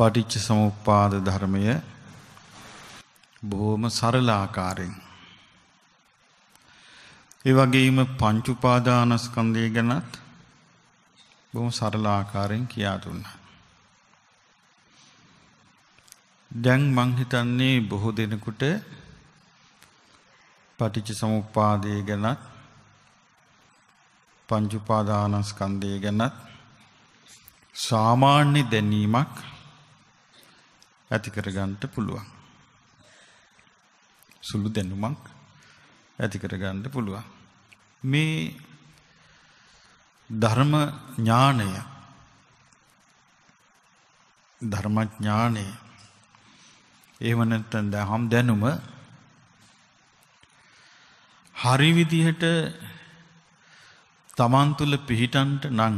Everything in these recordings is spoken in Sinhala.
පටිච්ච සමුප්පාද ධර්මය බොහොම සරල ආකාරයෙන් ඒ වගේම පංච උපාදානස්කන්ධය ගැනත් බොහොම සරල ආකාරයෙන් කියා දුන්නා. දැන් මං හිතන්නේ බොහෝ දෙනෙකුට පටිච්ච සමුප්පාදය ගැනත් පංච උපාදානස්කන්ධය ගැනත් සාමාන්‍ය දැනීමක් ඇති කරගන්න පුළුවන්. සුළු දැනුමක් ඇති කරගන්න පුළුවන්. මේ ධර්ම ඥානය ධර්ම ඥානය එහෙම නැත්නම් දහම් දැනුම හරි විදිහට තමන් තුළ පිහිටන්ට නම්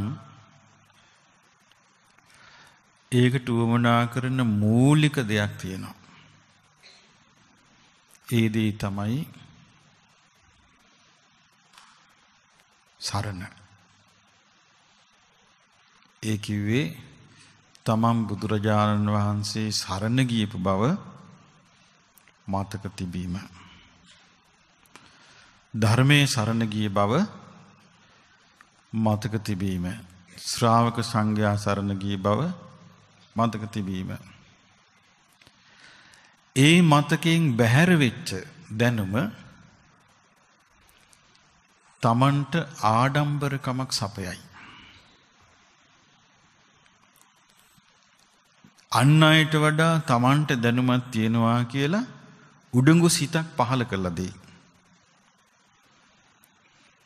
ඒකට උවමනා කරන මූලික දෙයක් තියෙනවා. ඒ දේ තමයි සරණ. ඒ කිව්වේ තමන් බුදුරජාණන් වහන්සේ සරණ ගියපු බව මතක තිබීම. ධර්මයේ සරණ ගිය බව මතක තිබීම. ශ්‍රාවක සංඝයා සරණ ගිය බව මතක තිබීම. ඒ මතකයෙන් බැහැරවෙච්ච දැනුම තමන්ට ආඩම්බරකමක් සපයයි. අන්න අයට වඩා තමන්ට දැනුමත් තියෙනවා කියලා උඩඟු සිතක් පහළ කරලා දෙයි.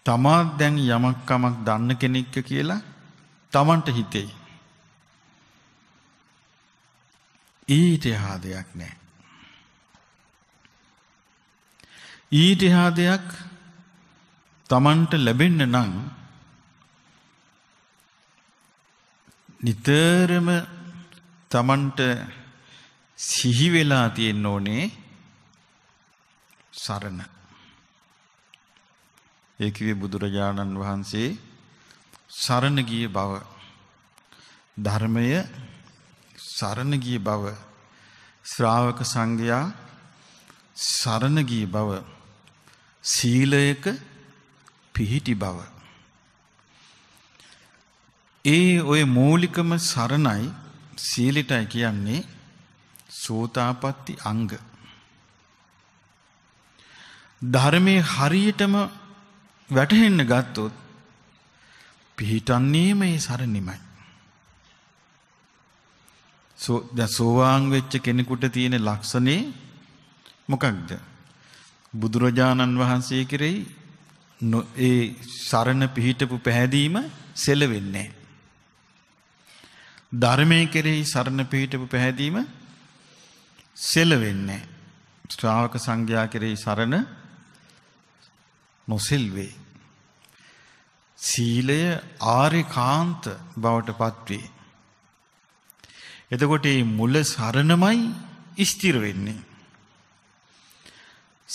තමා දැන් යමක් කමක් දන්න කෙනෙක්ක කියලා තමන්ට හිතෙයි. ඊට හා දෙයක් නැහැ. ඊට හා දෙයක් Tamanට ලැබෙන්න නම් නිතරම Tamanට සිහි වෙලා තියෙන්න ඕනේ සරණ. ඒ කිව්වේ බුදුරජාණන් වහන්සේ සරණ ගිය බව ධර්මය සරණ ගිය බව ශ්‍රාවක සංඝයා සරණ ගිය බව සීලයක පිහිටි බව ඒ ඔය මූලිකම සරණයි සීලිටයි කියන්නේ සෝතාපට්ටි අංග ධර්මයේ හරියටම වැටහෙන්න ගත්තොත් පිහිටන්නේම ඒ සරණිමයි දැන් සෝවාන් වෙච්ච කෙනෙකුට තියෙන ලක්ෂණේ මොකක්ද? බුදුරජාණන් වහන්සේ කෙරෙහි ඒ සරණ පිහිටපු පැහැදීම සෙලවෙන්නේ ධර්මයේ කෙරෙහි සරණ පිහිටපු පැහැදීම සෙලවෙන්නේ ශ්‍රාවක සංඝයා කෙරෙහි සරණ නොසෙල්වේ සීලය ආරිකාන්ත බවට පත්වේ එතකොට මේ මුල සරණමයි ස්ථිර වෙන්නේ.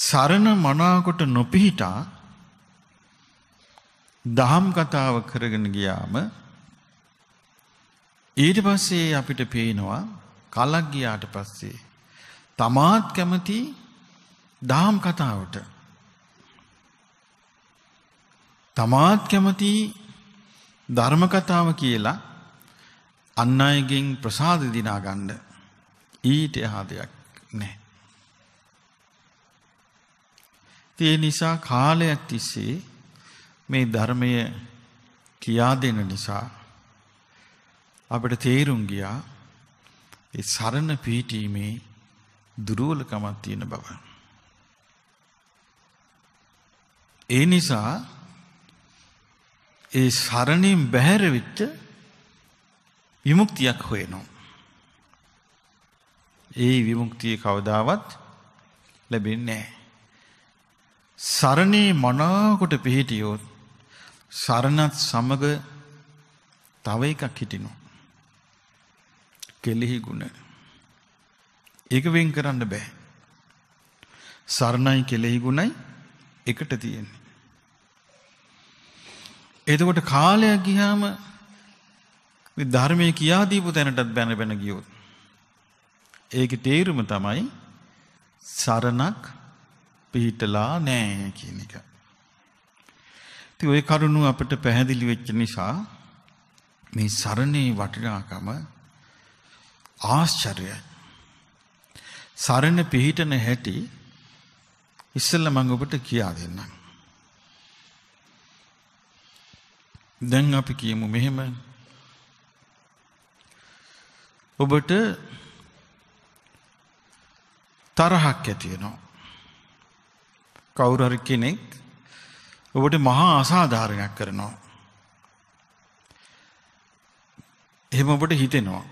සරණ මනාකොට නොපිහිටා දහම් කතාව කරගෙන ගියාම ඊට පස්සේ අපිට පේනවා කලක් ගියාට පස්සේ තමාත් කැමති දහම් කතාවට තමාත් කැමති ධර්ම කතාව කියලා අන් අයගෙන් ප්‍රසාද දිනා ගන්න ඊට එහා දෙයක් නැහැ. ඒ නිසා කාලයක් තිස්සේ මේ ධර්මය කියා දෙන නිසා අපිට තේරුම් ගියා ඒ සරණ පිහිටීමේ දුර්වලකමක් තියෙන බව. ඒ නිසා ඒ සරණින් බැහැර වෙච්ච විමුක්තියක් හොයනවා. ඒ විමුක්තිය කවදාවත් ලැබෙන්නේ සරණේ මනාකොට පිහිටියොත් සරණත් සමග තව එකක් හිටිනවා. කෙලිහි ගුණ. ඒක වෙන් කරන්න බෑ. සරණයි කෙලෙහි ගුණයි එකට තියෙන්නේ. එතකොට කාලයක් ගියාම ධර්මය කියා දීපු තැනටත් බැන බැන ගියොත්. ඒක තේරුම තමයි සරණක් පිහිටලා නෑ කියන එක. ති ඔය කරුණු අපට පැහැදිලි වෙච්ච නිසා මේ සරණේ වටිනාකම ආශ්චර්යයි. සරණ පිහිටන හැටි ඉස්සෙල්ලා මම ඔබට කියා දෙන්නම්. දැන් අපි කියමු මෙහෙම ඔබට තරහක් ඇතිවෙනවා. කවුරුහරි කෙනෙක් ඔබට මහා අසාධාරණයක් කරනවා. එහෙම ඔබට හිතෙනවා.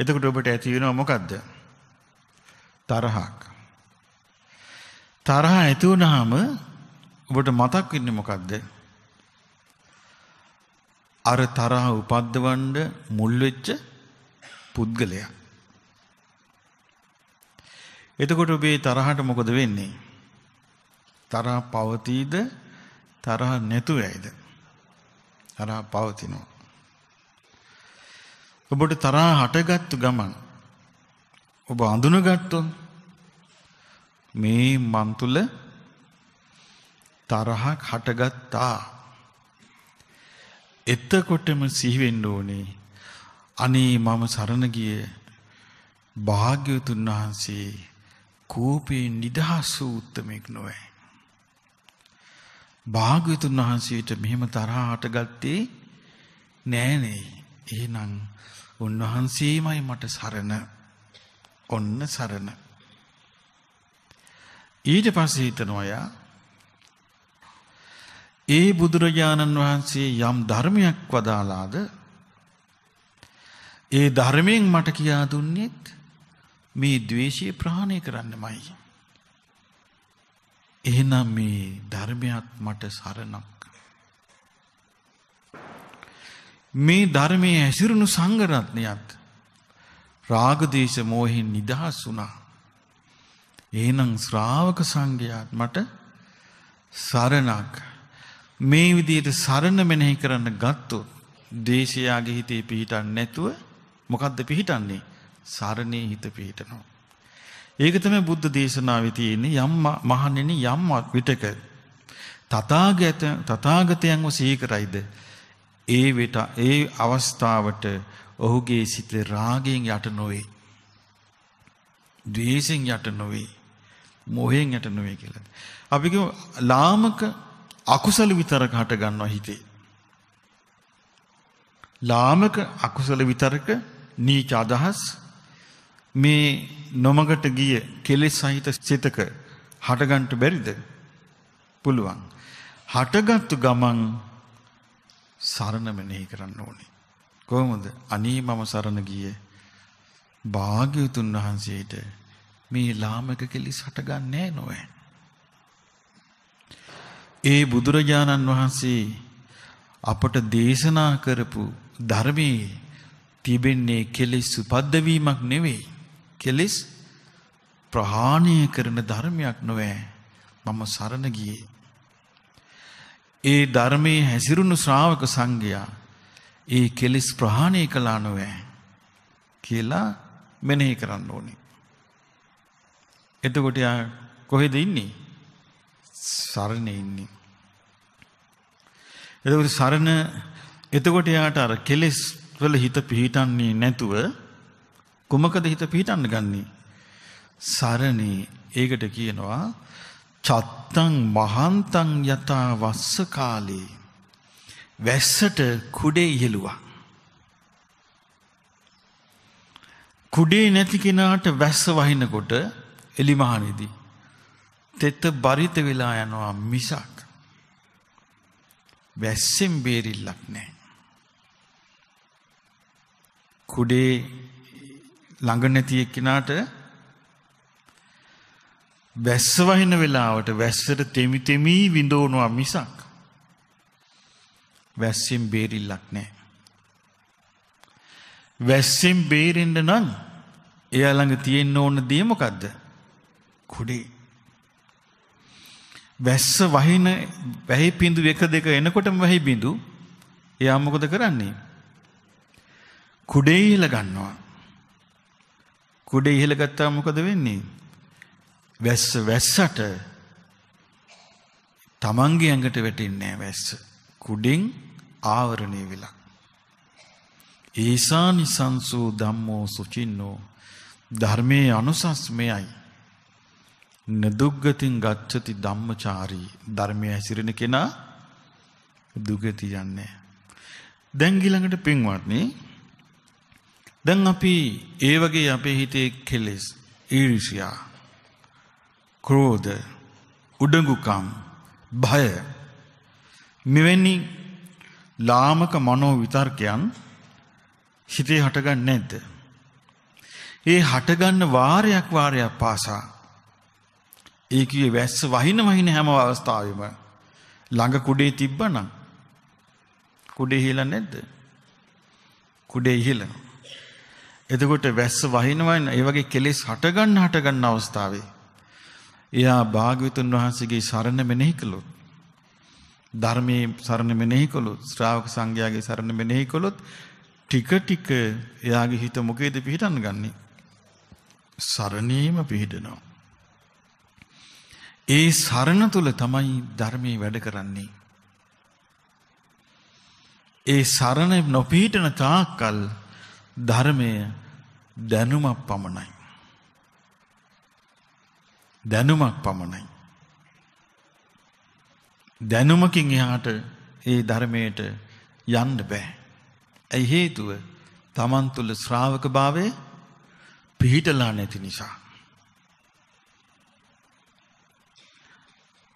එතකොට ඔබට ඇති වෙනවා මොකද්ද? තරහක්. තරහ ඇති වුනහම ඔබට මතක් වෙන්නේ මොකද්ද? අර තරහ උපද්දවන්න මුල් වෙච්ච පුද්ගලයා. එතකොට ඔබේ තරහට මොකද වෙන්නේ? තරහ පවතීද? තරහ නැතුව ඇයිද? තරහ පවතිනවා. ඔබට තරහ හටගත්තු ගමන් ඔබ අඳුනගත්තොත් මේ මන් තුල තරහක් හටගත්තා එතකොටම සිහිවෙන්න ඕනේ අනේ මම සරණ ගිය භාග්‍යවතුන් වහන්සේ කෝපයෙන් නිදහස් වූ උත්තමෙක් නොවේ. භාග්‍යවතුන් වහන්සේට මෙහෙම තරහ හටගත්තේ නෑනේ. එහෙනම් උන්වහන්සේමයි මට සරණ. ඔන්න සරණ. ඊට පස්සේ හිතනවා යා ඒ බුදුරජාණන් වහන්සේ යම් ධර්මයක් වදාලාද ඒ ධර්මයෙන් මට කියා දුන්නේත් මේ ද්වේෂය ප්‍රහාණය කරන්නමයි. එහෙනම් මේ ධර්මයක් මට සරණක්. මේ ධර්මයේ ඇසිරුණු සංගරත්නයත් රාගදේශ මෝහෙන් නිදහස් වුණා. එහෙනම් ශ්‍රාවක සංඝයාත් මට සරණක්. මේ විදියට සරණ මෙනෙහි කරන්න ගත්තොත් දේශයාගේ හිතේ පිහිටන් නැතුව මොකක්ද පිහිටන්නේ සරණය හිත පිහිටනවා. ඒකතම බුද්ධ දේශනාව තියෙන්නේ යම් මහණෙන යම් විටක තතාගත තතාගතයන්ව සීකරයිද ඒ වෙට ඒ අවස්ථාවට ඔහුගේ සිත රාගයෙන් යට නොවේ. ද්වේෂයෙන් යට නොවේ. මොහෙන් යට නොවේ කියලා. අපි ලාමක අකුසල විතරක හට ගන්නවා හිතේ. ලාමක අකුසල විතරක නීච අදහස් මේ නොමගට ගිය කෙලෙස් සහිත සිතක හටගන්ට බැරිද? පුළුවන්. හටගත්තු ගමන් සරණ මෙනෙහි කරන්න ඕනේ. කොහොමද? අනේ මම සරණ ගියේ භාග්‍යවතුන් වහන්සේට මේ ලාමක කෙලෙස් හටගන්නේ නැහැ නෝ. ඒ බුදුරජාණන් වහන්සේ අපට දේශනා කරපු ධර්මයේ තිබෙන්නේ කෙලෙස් උපද්දවීමක් නෙවෙයි. කෙලෙස් ප්‍රහාණය කරන ධර්මයක් නොවේ. මම සරණ ගියේ. ඒ ධර්මයේ හැසිරුණු ශ්‍රාවක සංඝයා ඒ කෙලෙස් ප්‍රහාණය කළා නොවේ කියලා මෙනෙහි කරන්න ඕනේ. එතකොට යා කොහෙද ඉන්නේ? සරණ ඉන්නේ. එතකොට සරණ එතකොට යාට අර කෙලෙස් වල හිත පිහිටන්නේ නැතුව කුමකද හිත පිහිටන්න ගන්නේ? සරණේ ඒකට කියනවා චත්තං මහන්තං යතා වස්ස කාලේ වැස්සට කුඩේ ඉහළුවා. කුඩේ නැති කෙනාට වැස්ස වහිනකොට එලිමහනේදී තෙත බරිත වෙලා යනවා මිසක් වැස්සෙන් බේරිල්ලක් නැහැ. කුඩේ ළඟ නැති එක්කිනාට වැස්ස වහින වෙලාවට වැස්සට තෙමි තෙමි විඳවනවා මිසක් වැස්සෙන් බේරිල්ලක් නැහැ. වැස්සෙන් බේරෙන්න නම් එයා ළඟ තියෙන්න ඕන දේ මොකද්ද? කුඩේ වැස්ස වහින වැහි බිඳු එක දෙක එනකොටම වැහි බිඳු එයා මොකද කරන්නේ කුඩේ ඉහළ ගන්නවා කුඩේ ඉහළ ගත්තා මොකද වෙන්නේ වැස්ස වැස්සට තමන්ගේ ඇඟට වැටෙන්නේ වැස්ස කුඩින් ආවරණය වෙලා ඒසා නිසංසෝ ධම්මෝ සුචින්නෝ ධර්මයේ අනුසස්මයයි නදුග්ගතින් ගච්ඡති ධම්මචාරී ධර්මයේ හැසිරෙන කෙනා දුගති යන්නේ. දැන් ඊළඟට පින්වත්නි දැන් අපි ඒ වගේ අපේ හිතේ කෙලෙස් ඊර්ෂ්‍යා ක්‍රෝධ උඩඟුකම් භය මෙවැනි ලාමක මනෝ විතර්කයන් හිතේ හටගන්නේ නැද්ද? ඒ හටගන්න වාරයක් වාරයක් පාසා ඒකේ වැස්ස වහින වහින හැම අවස්ථාවෙම ළඟ කුඩේ තිබ්බනම් කුඩේ හිල නැද්ද? කුඩේ ඉහිල. එතකොට වැස්ස වහින වහින ඒ වගේ කෙලෙස් හට ගන්න හට ගන්න අවස්ථාවේ එයා භාග්‍යවතුන් වහන්සේගේ සරණ මෙනෙහි කළොත් ධර්මයේ සරණ මෙනෙහි කළොත් ශ්‍රාවක සංඝයාගේ සරණ මෙනෙහි කළොත් ටික ටික එයාගේ හිත මොකේද පිහිටන් ගන්නේ? සරණීම පිහිටනවා. ඒ සරණ තුල තමයි ධර්මයේ වැඩ කරන්නේ. ඒ සරණ නොපීටන තාක්කල් ධර්මය දැනුමක් පමණයි. දැනුමක් පමණයි. දැනුමකින් එහාට ඒ ධර්මයට යන්න බෑ. ඇයි හේතුව තමන් තුළ ශ්‍රාවක භාවය පිහිටලා නැති නිසා.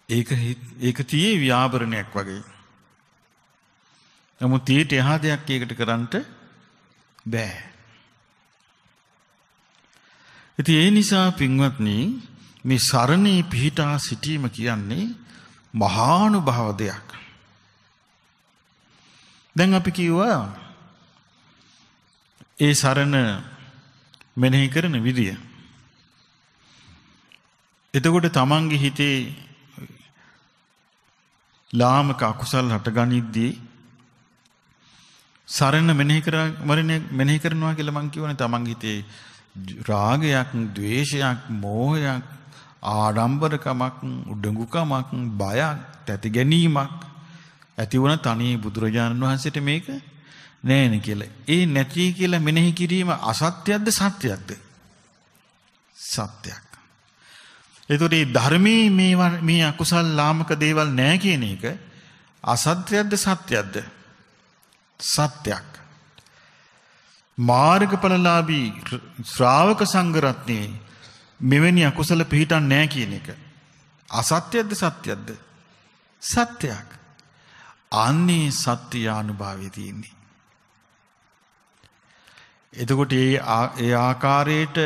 ඒක ඒක තියේ ව්‍යාභරණයක් වගේ. නමුත් ඊට එහා දෙයක් ඒකට කරන්නට බෑ. ඉතින් ඒ නිසා පින්වත්නි මේ සරණේ පිහිටා සිටීම කියන්නේ මහානුභාව දෙයක්. දැන් අපි කිව්වා ඒ සරණ මෙනෙහි කරන විදිය. එතකොට තමන්ගේ හිතේ ලාමක අකුසල් හටගනිද්දී සරණ මෙනෙහි කරවරණය මෙනෙහි කරනවා කියලා මං කියවනේ තමන් හිතේ රාගයක්, ద్వේෂයක්, මෝහයක්, ආඩම්බරකමක්, උඩඟුකමක්, බයක්, තැති ගැනීමක් ඇති වුණ තනි බුදුරජාණන් වහන්සේට මේක නෑනේ කියලා. ඒ නැති කියලා මෙනෙහි කිරීම අසත්‍යයක්ද සත්‍යයක්ද? සත්‍යයක්. ඒතකොට මේ ධර්මයේ මේ මේ අකුසල් ලාමක දේවල් නැහැ කියන එක අසත්‍යද්ද සත්‍යද්ද? සත්‍යක්. මාර්ගඵලලාභී ශ්‍රාවක සංඝ රත්නයේ මෙවැනි අකුසල පිහිටන්නේ නැහැ කියන එක අසත්‍යද්ද සත්‍යද්ද? සත්‍යයක්. අන්නේ සත්‍ය අනුභවයේ තියෙන්නේ. එතකොට ඒ ආකාරයට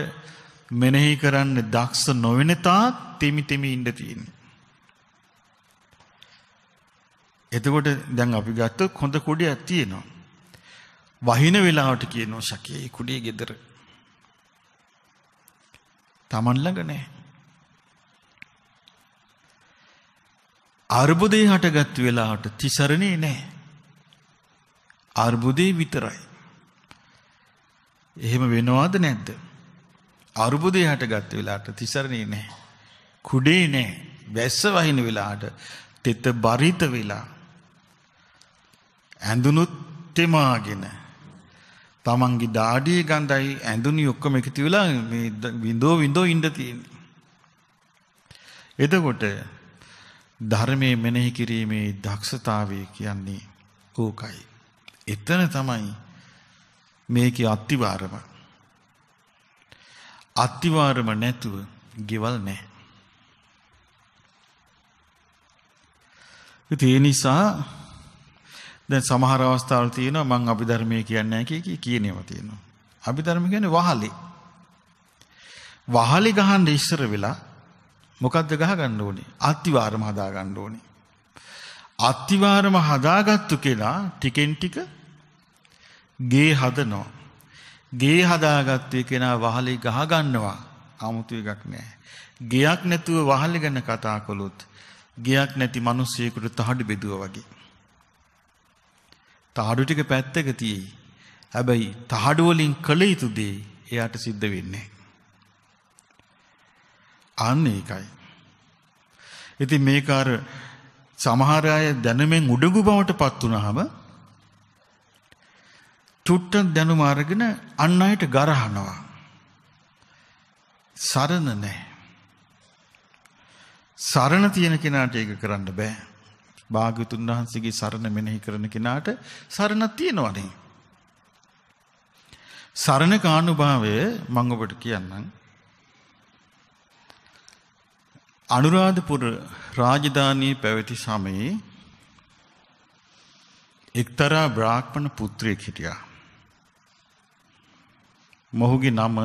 මෙනෙහි කරන්න දක්ෂ නොවෙන තාක් තෙමි තෙමි ඉන්න තියෙන්නේ. එතකොට දැන් අපි ගත්තොත් හොඳ කුඩයක් තියෙනවා. වහින වෙලාවට කියනවා ශකේ ඒ කුඩේ gedර. Taman ළඟ නැහැ. අර්බුදේ හටගත් වෙලාවට තිසරණේ නැහැ. අර්බුදේ විතරයි. එහෙම වෙනවද නැද්ද? අරුබුදය හටගත්ත වෙලාට තිසරණේ නැහැ. කුඩේ නැහැ. වැස්ස වහින වෙලාට තෙත බරිත වෙලා ඇඳුනුත් තෙමාගෙන තමන්ගේ දාඩිය ගඳයි ඇඳුනි ඔක්කොම එකතු වෙලා මේ විඳෝ විඳෝ ඉන්න තියෙන්නේ. එතකොට ධර්මයේ මෙනෙහි කිරීමේ දක්ෂතාවය කියන්නේ ඕකයි. එතන තමයි මේකේ අත්තිවාරම. අත්තිවාරම නැතුව ගෙවල් නෑ. ඒ නිසා දැන් සමහර අවස්ථාවල තියෙනවා මං අභිධර්මයේ කියන්නේ නැහැ කිය කියනවා තියෙනවා. අභිධර්ම කියන්නේ වහලේ. වහලේ ගහන්න ඉස්සර වෙලා මොකද්ද ගහ ගන්න ඕනේ? අත්තිවාරම හදා ගන්න ඕනේ. අත්තිවාරම හදාගත්තු කෙනා ටිකෙන් ටික ගේ හදනවා. ගේ හදාගත්තේ කෙනා වහලේ ගහගන්නවා අමුතු එකක් නෑ. ගෙයක් නැතුව වහලේ ගැන කතා කළොත් ගෙයක් නැති මිනිස්සෙකුට තහඩු බෙදුවා වගේ. තහඩු ටික පැත්තක තියෙයි. හැබැයි තහඩු වලින් කළ යුතු දේ එයාට සිද්ධ වෙන්නේ. අන්න ඒකයි. ඉතින් මේක අර සමහර අය දැනුමෙන් උඩඟු බවට පත් වුනහම තුට්ටක් දැනුම අරගෙන අන් අයට ගරහනවා. සරණ නැහැ. සරණ තියෙන කෙනාට ඒක කරන්න බෑ. භාග්‍යතුන් වහන්සේගේ සරණ මෙනෙහි කරන කෙනාට සරණක් තියෙනවනේ. සරණ කානුභාවය මම ඔබට කියන්නම්. අනුරාධපුර රාජධානියේ පැවති සමයේ එක්තරා බ්‍රාහ්මණ පුත්‍රයෙක් හිටියා. මොහුගේ නම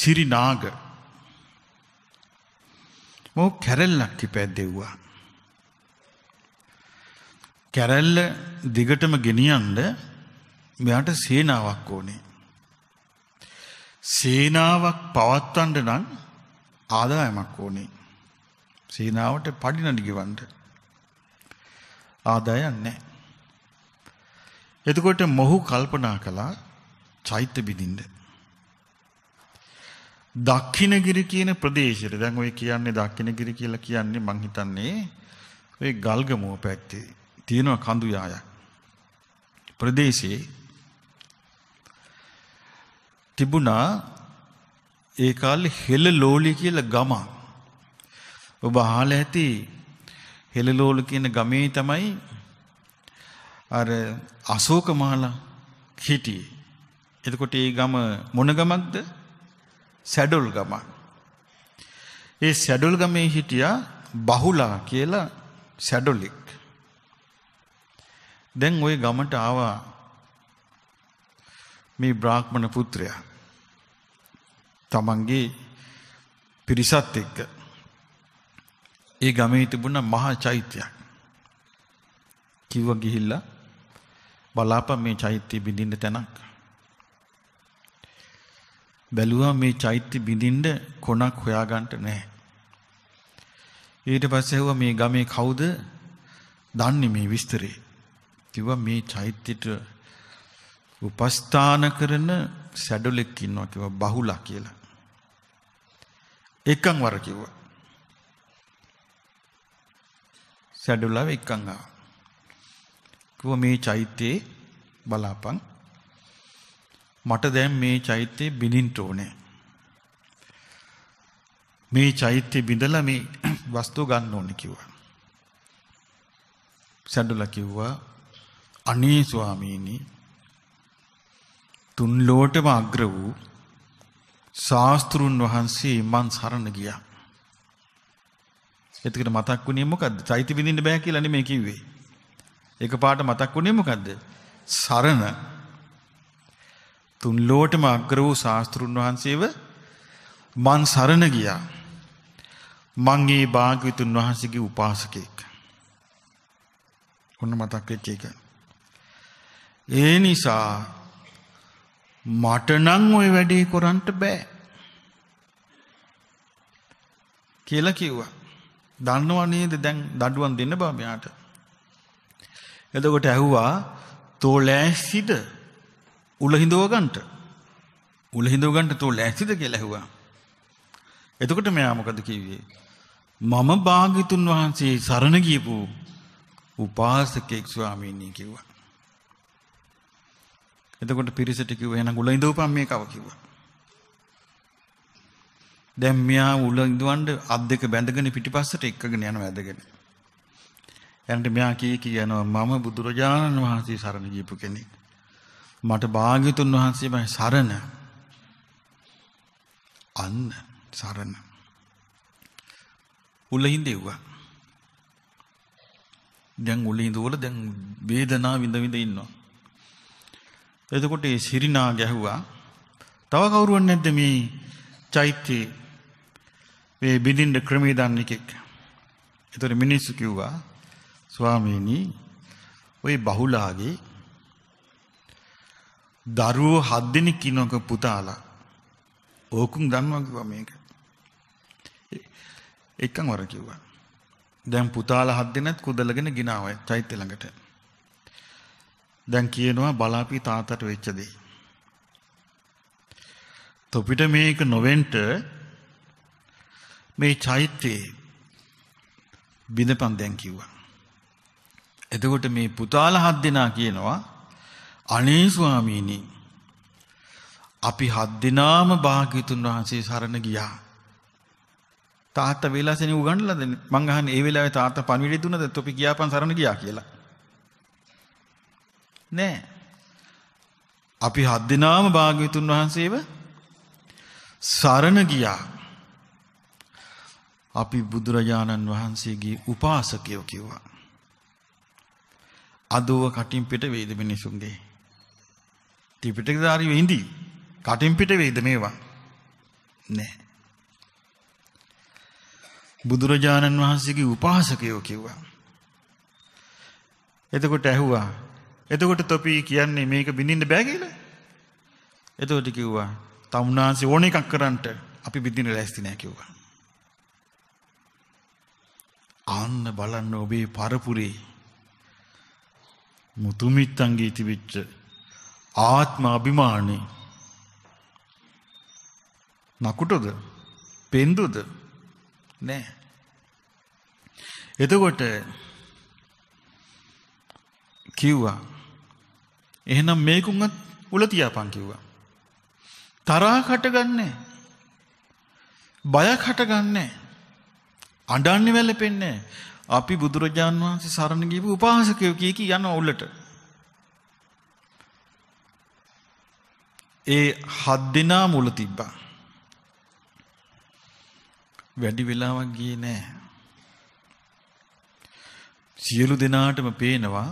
සිරිනාග. මොහු කැරැල්ලක් කිපැද්දෙව්වා. කැරැල්ල දිගටම ගෙනියන්න මෙයාට සේනාවක් ඕනේ. සේනාවක් පවත්වන්න නම් ආදායමක් ඕනේ. සේනාවට පඩිනඩි ගෙවන්න ආදායයක් නැහැ. එතකොට මොහු කල්පනා කළා චෛත්‍ය බිඳින්න. දක්ෂිණගිරි කියන ප්‍රදේශයට දැන් ඔය කියන්නේ දක්ෂිණගිරි කියලා කියන්නේ මං හිතන්නේ ඔය ගල්ගමුව පැත්තේ තියෙන කඳු යායක්. ප්‍රදේශේ තිබුණා ඒ කාලේ හෙළ ලෝලි කියලා ගමක්. ඔබ අහලා ඇති හෙළ ලෝලි කියන ගමේ තමයි අර අශෝක මාලා හිටියේ. එතකොට ඒ ගම මොනගමක්ද සැඩොල් ගම. ඒ සැඩොල් ගමේ හිටිය බහුලා කියලා සැඩොලික්. දැන් ওই ගමට ආවා මේ බ්‍රාහ්මණ පුත්‍රයා. තමන්ගේ පිරිසත් එක්ක. ඒ ගමේ තිබුණ මහා චෛත්‍යයක්. කිව්ව ගිහිල්ලා බලාපන් මේ චෛත්‍ය බිඳින්න තැනක්. බැලුවා මේ චෛත්‍ය බිඳින්න කොනක් හොයාගන්න නැහැ. ඊට පස්සේ හුවා මේ ගමේ කවුද දන්නේ මේ විස්තරේ. කිව්වා මේ චෛත්‍යට උපස්ථාන කරන සැඩොලෙක් ඉන්නවා කිව්වා බහුලා කියලා. එකන් වර කිව්වා. සැඩොලාව එකන් ආවා. කිව්වා මේ චෛත්‍යයේ බලාපන් මට දැන් මේ චෛත්‍යය බිඳින්න ඕනේ. මේ චෛත්‍ය බිඳලා මේ වස්තු ගන්න ඕනේ කිව්වා. සැඬුලා කිව්වා අනේ ස්වාමීනි තුන් ලෝටම අග්‍ර වූ ශාස්ත්‍රුන් වහන්සේ මන් සරණ ගියා. එතකොට මතක් වුණේ මොකද්ද? චෛත්‍ය විඳින්න බෑ කියලා නෙමෙයි කිව්වේ. ඒක පාට මතක් වුණේ මොකද්ද? සරණ තුන් ලෝකෙම අග්‍ර වූ ශාස්ත්‍රුන් වහන්සේව මං සරණ ගියා. මං ඒ භාග්‍යවතුන් වහන්සේගේ උපාසකෙක්. ඔන්න මතක් වෙච්ච එක. ඒ නිසා මට නම් ওই වැඩේ කරන්න බෑ. කියලා කිව්වා. දන්නව නේද දැන් දඩුවම් දෙන්න බෑ මෙයාට. එතකොට ඇහුවා තෝ ලෑස්තිද උල හිඳව ගන්නට. උල හිඳව ගන්නට තෝ ලෑස්තිද කියලා ඇහුවා. එතකොට මෙයා මොකද කිව්වේ? මම භාග්‍යතුන් වහන්සේ සරණ ගියපු උපාසකෙක් ස්වාමීන් කිව්වා. එතකොට පිරිසට කිව්වා එහෙනම් උල ඉඳවපන් මේකව කිව්වා. දැන් මෙයා උල ඉඳවන්න අත් දෙක බැඳගෙන පිටිපස්සට එක්කගෙන යනවා ඇදගෙන. එනට මෙයා කී කියනවා මම බුදුරජාණන් වහන්සේ සරණ ගියපු කෙනෙක්. මට භාග්‍යතුන් වහන්සේ මයි සරණ අන්න සරණ උල්ලහින් දෙව්වා දැන් උල්ලහින් දවල දැන් වේදනාව විඳ විඳ ඉන්නවා එතකොට ඒ සිරිනා ගැහුවා තව කවුරුවක් නැද්ද මේ චෛත්‍යයේ මේ බිඳින්න ක්‍රමයේ දන්න එකෙක් එතකොට මිනිස්සු කිව්වා ස්වාමීනි ওই බහුලාගේ දරුවෝ හත් දෙනෙක් ඉන්නක පුතාලා. ඕකුම් දන්නවා කිව්වා මේක. එකන් වර කිව්වා. දැන් පුතාලා හත් දෙනෙක් කුදලගෙන ගිනාවයි චෛත්‍ය ළඟට. දැන් කියනවා බලාපි තාතට වෙච්ච දේ. තොපිට මේක නොවෙන්ට මේ චෛත්‍යයේ බිඳපන් දැන් කිව්වා. එතකොට මේ පුතාලා හත් දෙනා කියනවා අනේ ස්වාමීනි අපි හත් දෙනාම භාග්‍යතුන් වහන්සේ සරණ ගියා. තාත්තා වේලාසෙනි උගන්ලාද මං අහන්නේ ඒ වෙලාවේ තාත්තා පණිවිඩය දුන්නද තොපි ගියාපන් සරණ ගියා කියලා. නෑ. අපි හත් දෙනාම භාග්‍යතුන් වහන්සේව සරණ ගියා. අපි බුදුරජාණන් වහන්සේගේ උපාසකයෝ කිව්වා. අදෝව කටින් පිට වේද මිනිසුන්ගේ. ත්‍රිපිටකධාරී වෙහිඳි කටින් පිට වෙයිද මේවා? නැහැ. බුදුරජාණන් වහන්සේගේ උපාසකයෝ කිව්වා. එතකොට ඇහුවා. එතකොට තොපි කියන්නේ මේක බින්දින්න බෑ කියලා? එතකොට කිව්වා තමුනාන්සේ ඕන එකක් කරන්නට අපි බින්දින්න ලෑස්ති නෑ කිව්වා. ආන්න බලන්න ඔබේ පරපුරේ මුතුමිත්තන්ගේ තිබිච්ච ආත්ම අභිමානේ නකුටද පෙන්දුද නෑ එතකොට කිව්වා එහෙනම් මේකුන්වත් උල තියාපන් කිව්වා තරහක් හටගන්නේ බයක් හටගන්නේ අඬන්නේ වැළපෙන්නේ අපි බුදුරජාන් වහන්සේ සරණ ගිහපු උපාසකයෝ කී කී යන උල්ලට ඒ හත් දෙනා මුල තිබ්බා. වැඩි වෙලාවක් ගියේ නෑ. සියලු දෙනාටම පේනවා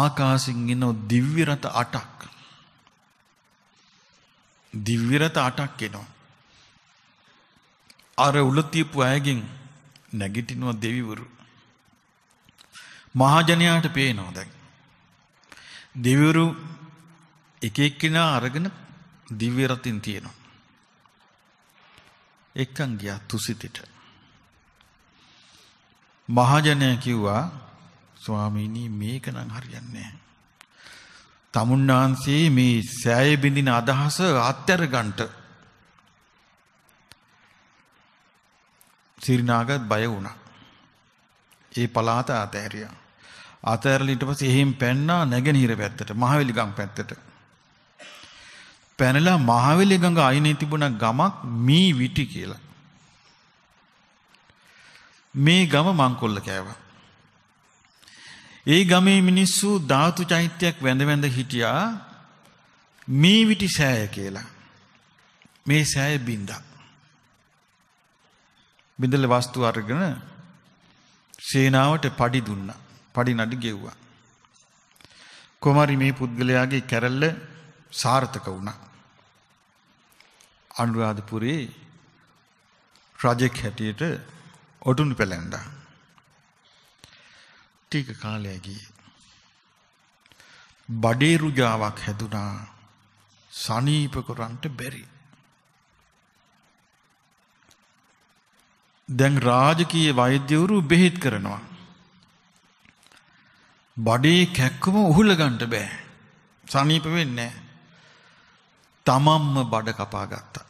ආකාසින් එන දිව්‍ය රත අටක්. දිව්‍ය රත අටක් එනවා. අර උල තියපු අයගෙන් නැගිටිනවා දෙවිවරු. මහජනයාට පේනවා දැන්. දෙවිවරු එක එක්කෙනා අරගෙන දිව්‍ය රතින් තියෙනවා. එක්කන් ගියා තුසිතට. මහජනයා කිව්වා ස්වාමීනි මේක නම් හරියන්නේ නැහැ. තමුන්නාන්සේ මේ සෑය බින්දින අදහස අත්‍යර ගන්නට සිරිනාගත් බය වුණා. ඒ පලාත අතහැරියා. අතහැරලා ඊට පස්සේ එහෙම් පැන්නා නැගෙනහිර පැත්තට මහවැලි ගම් පැත්තට. පැනලා මහවෙලේ ගඟ අයිනේ තිබුණ ගමක් මී විටි කියලා. මේ ගම මංකොල්ල කෑවා. ඒ ගමේ මිනිස්සු ධාතු චෛත්‍යයක් වැඳ වැඳ හිටියා මේ විටි සෑය කියලා. මේ සෑය බින්දා. බින්දල වස්තු අරගෙන සේනාවට පඩි දුන්නා. පඩි නඩි ගෙව්වා. කොමරි මේ පුද්ගලයාගේ කැරල්ල සාර්ථක වුණා. අනුරාධපුරේ රජෙක් හැටියට ඔටුනු පෙළැන්දා. ටික කාලයක් ගියේ. බඩේ රුජාවක් හැදුනා. සනීප කරන්ට බැරි. දැන් රාජකීය වෛද්‍යවරු බෙහෙත් කරනවා. බඩේ කැක්කම උහුල ගන්න බෑ. සනීප වෙන්නේ නැහැ. තමම්ම බඩ කපා ගත්තා.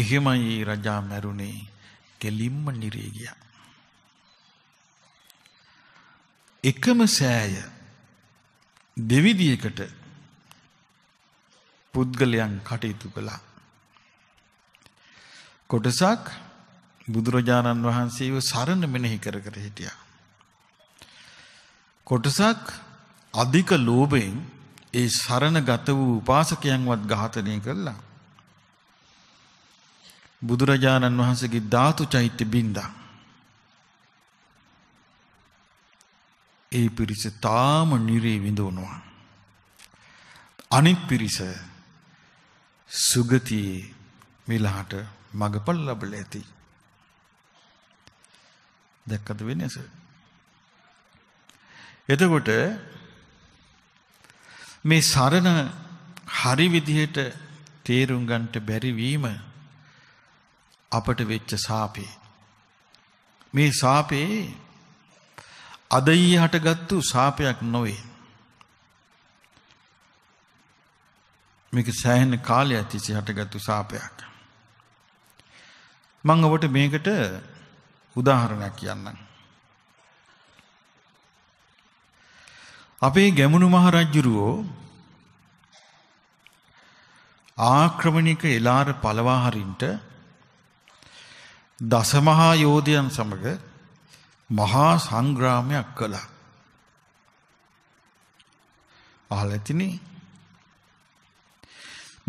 එහෙමයි රජා මැරුණේ කෙලින්ම නිරේ ගියා. එකම සෑය දෙවිදියකට පුද්ගලයන් කටයුතු කළා. කොටසක් බුදුරජාණන් වහන්සේව සරණ මෙනෙහි කර කර හිටියා. කොටසක් අධික ලෝභයෙන් ඒ සරණගත වූ උපාසකයන්වත් ඝාතනය කළා. බුදුරජාණන් වහන්සේගේ ධාතු චෛත්‍ය බින්දා. ඒ පිරිස තාම නිරේ විඳවනවා. අනිත් පිරිස සුගතියේ මිලහට මගපල් ලැබල ඇති. දැක්කද වෙනස? එතකොට මේ සරණ හරි විදිහට තේරුම් ගන්නට බැරි වීම අපට වෙච්ච සාපේ. මේ සාපේ අද ඊයේ හටගත්තු සාපයක් නොවේ. මේක සෑහෙන කාලයක් තිස්සේ හටගත්තු සාපයක්. මම ඔබට මේකට උදාහරණයක් කියන්නම්. අපේ ගැමුණු මහරජ්ජුරුවෝ ආක්‍රමණික එලාර පලවා හරින්ට දසමහා යෝධයන් සමග මහා සංග්‍රාමයක් කළා. අහලා ඇතිනේ.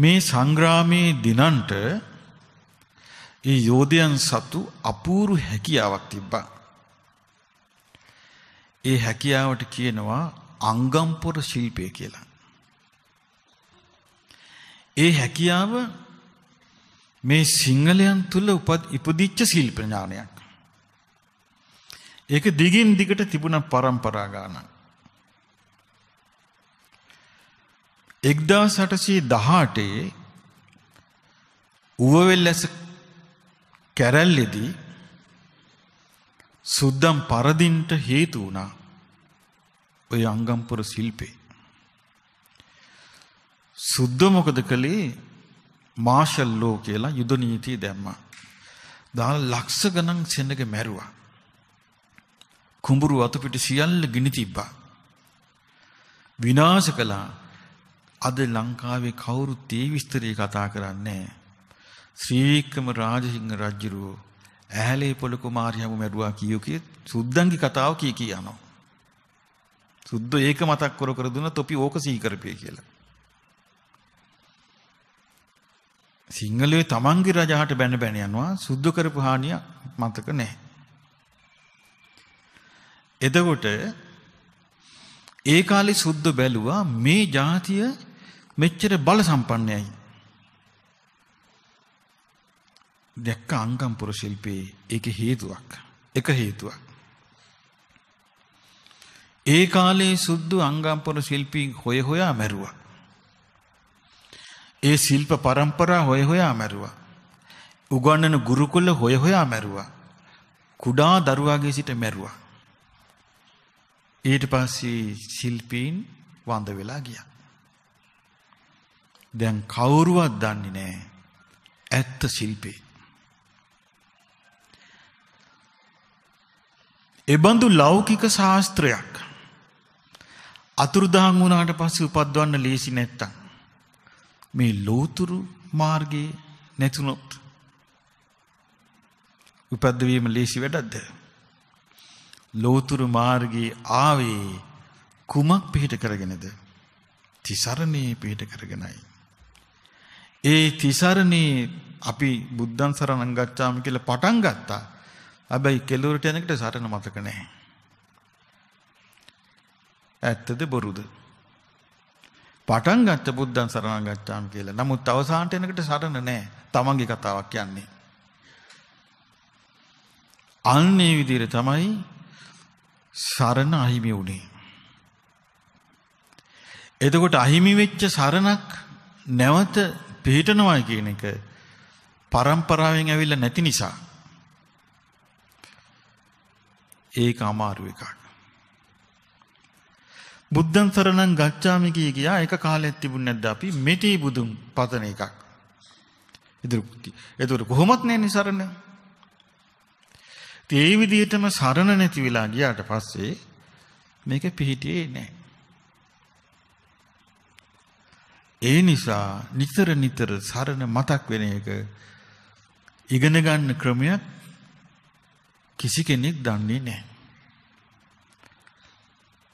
මේ සංග්‍රාමයේ දිනන්ට ඒ යෝධයන් සතු අපූරු හැකියාවක් තිබ්බා. ඒ හැකියාවට කියනවා අංගම්පොර ශිල්පය කියලා. ඒ හැකියාව මේ සිංහලයන් තුල ඉපදිච්ච ශිල්ප ඥානයක්. ඒක දිගින් දිගට තිබුණ පරම්පරා ගානක්. 1818 ඌවවෙල්ලස කැරැල්ලේදී සුද්දම් පරදින්ට හේතු වුණා. ඔය අංගම්පුර ශිල්පේ. සුද්ධ මොකද කළේ මාෂල් ලෝ කියලා යුද නීතිය දැම්මා. දාන ලක්ෂ ගණන් සෙනග මැරුවා. කුඹුරු අතු පිට සියල්ල ගිනි තිබ්බා. විනාශ කළා. අද ලංකාවේ කවුරුත් ඒ විස්තරය කතා කරන්නේ ශ්‍රීවික්‍රම රාජසිංහ රජුරෝ ඇහැලේ පොළ කුමාරියම මැරුවා කියෝ කිය සුද්ධංගි කතාව කී කියනවා. සුද්ධ ඒක මතක් කර කර දුන්න තොපි ඕක සීකරපිය කියලා. සිංහලයේ තමන්ගේ රජහට බැන බැන යනවා සුද්ධ කරපු හානිය මතක නැහැ. එතකොට ඒ කාලේ සුද්ධ බැලුවා මේ ජාතිය මෙච්චර බල සම්පන්නයි. දැක්ක අංගම්පුර ශිල්පයේ ඒක හේතුවක්. එක හේතුවක්. ඒ කාලේ සුද්දු අංගම්පොර ශිල්පීන් හොය හොයා මැරුවා. ඒ ශිල්ප પરම්පරා හොය හොයා මැරුවා. උගන්නන ගුරුකුල හොය හොයා මැරුවා. කුඩා දරුවාගේ සිට මැරුවා. ඊට පස්සේ ශිල්පීන් වඳ වෙලා ගියා. දැන් කවුරුවත් දන්නේ නැහැ ඇත්ත ශිල්පේ. එබඳු ලෞකික ශාස්ත්‍රයක් අතුරුදහන් වුණාට පස්සේ උපද්දවන්න ලේසි නැත්තම් මේ ලෝතුරු මාර්ගයේ නැතුනොත් උපද්දවීම ලේසි වැඩක්ද ලෝතුරු මාර්ගයේ ආවේ කුමක් පිහිට කරගෙනද තිසරණේ පිහිට කරගෙනයි ඒ තිසරණේ අපි බුද්ධං සරණං ගච්ඡාමි කියලා පටන් ගත්තා හැබැයි කෙළවරට යනකොට සරණ මතක නැහැ ඇත්තද බොරුද? පටන් ගත්ත බුද්ධං සරණං ගච්ඡාමි කියලා. නමුත් අවසානට එනකොට සරණ නැහැ. තමන්ගේ කතාවක් කියන්නේ. අන්නේ විදිහට තමයි සරණ අහිමි වුනේ. එතකොට අහිමි වෙච්ච සරණක් නැවත පිහිටනවා කියන එක પરම්පරාවෙන් ඇවිල්ලා නැති නිසා ඒක අමාරු එකක්. බුද්ධං සරණං ගච්ඡාමි කිය කියා එක කාලයක් තිබුණ නැද්ද අපි මෙටි බුදුන් පතන එකක්. ඉදිරිපුති. ඒතකොට කොහොමත් නෑනේ සරණ. ඒ විදිහටම සරණ නැති වෙලා ගියාට පස්සේ මේක පිහිටියේ නෑ. ඒ නිසා නිතර නිතර සරණ මතක් වෙන එක ඉගෙන ගන්න ක්‍රමයක් කිසි කෙනෙක් දන්නේ නැහැ.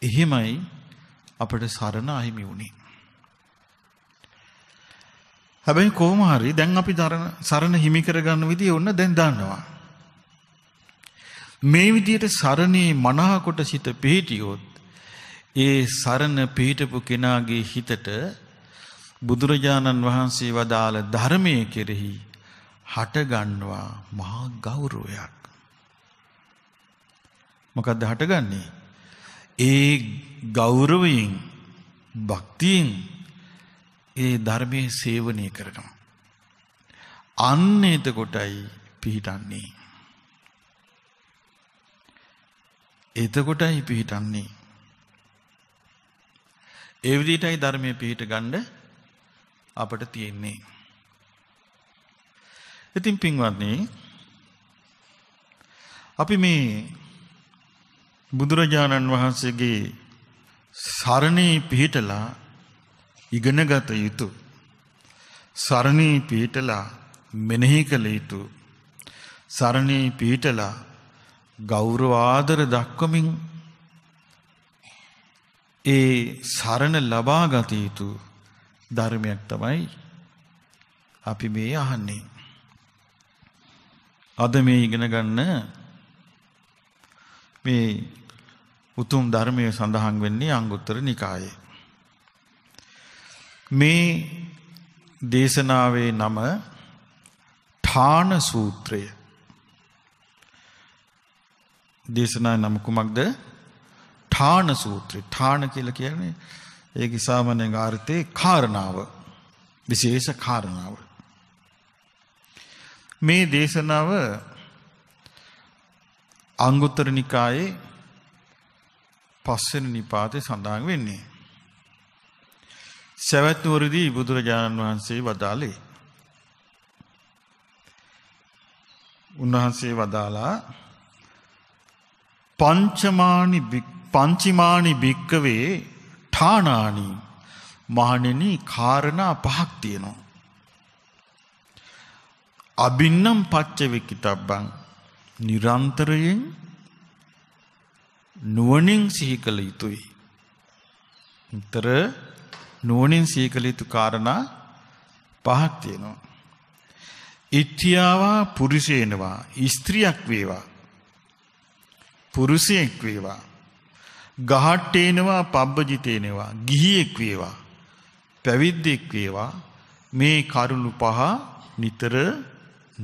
එහෙමයි අපට සරණ අහිමි වුණේ. හැබැයි කොහොම හරි දැන් අපි සරණ හිමි කරගන්න විදිය ඔන්න දැන් දන්නවා. මේ විදියට සරණේ මනාකොට සිත පිහිටියොත් ඒ සරණ පිහිටපු කෙනාගේ හිතට බුදුරජාණන් වහන්සේ වදාළ ධර්මය කෙරෙහි හටගන්නවා මහා ගෞරවයක්. මොකක්ද හටගන්නේ? ඒ ගෞරවයෙන් භක්තියෙන් ඒ ධර්මය සේවනය කරනවා. අන්න එතකොටයි පිහිටන්නේ. එතකොටයි පිහිටන්නේ. එවිදිටයි ධර්මය පිහිට ගණ්ඩ අපට තියෙන්නේ. ඉතින් පින්වත්න්නේ අපි මේ බුදුරජාණන් වහන්සේගේ සරණී පිහිටලා ඉගෙනගත යුතු. සරණී පිහිටලා මෙනෙහි කළ යුතු. සරණී පිහිටලා ගෞරවාදර දක්වමින් ඒ සරණ ලබාගත යුතු ධර්මයක් තමයි අපි මේ අහන්නේ. අද මේ ඉගෙන ගන්න මේ උතුම් ධර්මයේ සඳහන් වෙන්නේ අංගුත්තර නිකායේ. මේ දේශනාවේ නම ඨාන සූත්‍රය. දේශනාවේ නම කුමක්ද? ඨාන සූත්‍රය. ඨාන කියලා කියන්නේ ඒකේ සාමාන්‍ය අර්ථේ කාරණාව. විශේෂ කාරණාව. මේ දේශනාව අංගුත්තර නිකායේ පස්වෙනි නිපාතේ සඳහන් වෙන්නේ. සවැත් නුවරදී බුදුරජාණන් වහන්සේ වදාළේ උන්වහන්සේ වදාලා පංචමානි පංචිමානි භික්කවේ ඨානානි මහණෙනි කාරණා පහක් තියෙනවා. අබින්නම් පච්චවෙක්කිතබ්බං නිරන්තරයෙන් නුවණින් සිහි කළ යුතුයි. විතර නුවණින් සිහි කළ යුතු කාරණා පහක් තියෙනවා. ඉත්‍යාවා පුරුෂේනවා ස්ත්‍රියක් වේවා. පුරුෂයෙක් වේවා. ගහට්ටේනවා පබ්බජිතේනවා ගිහියෙක් වේවා. පැවිද්දෙක් වේවා මේ කරුණු පහ නිතර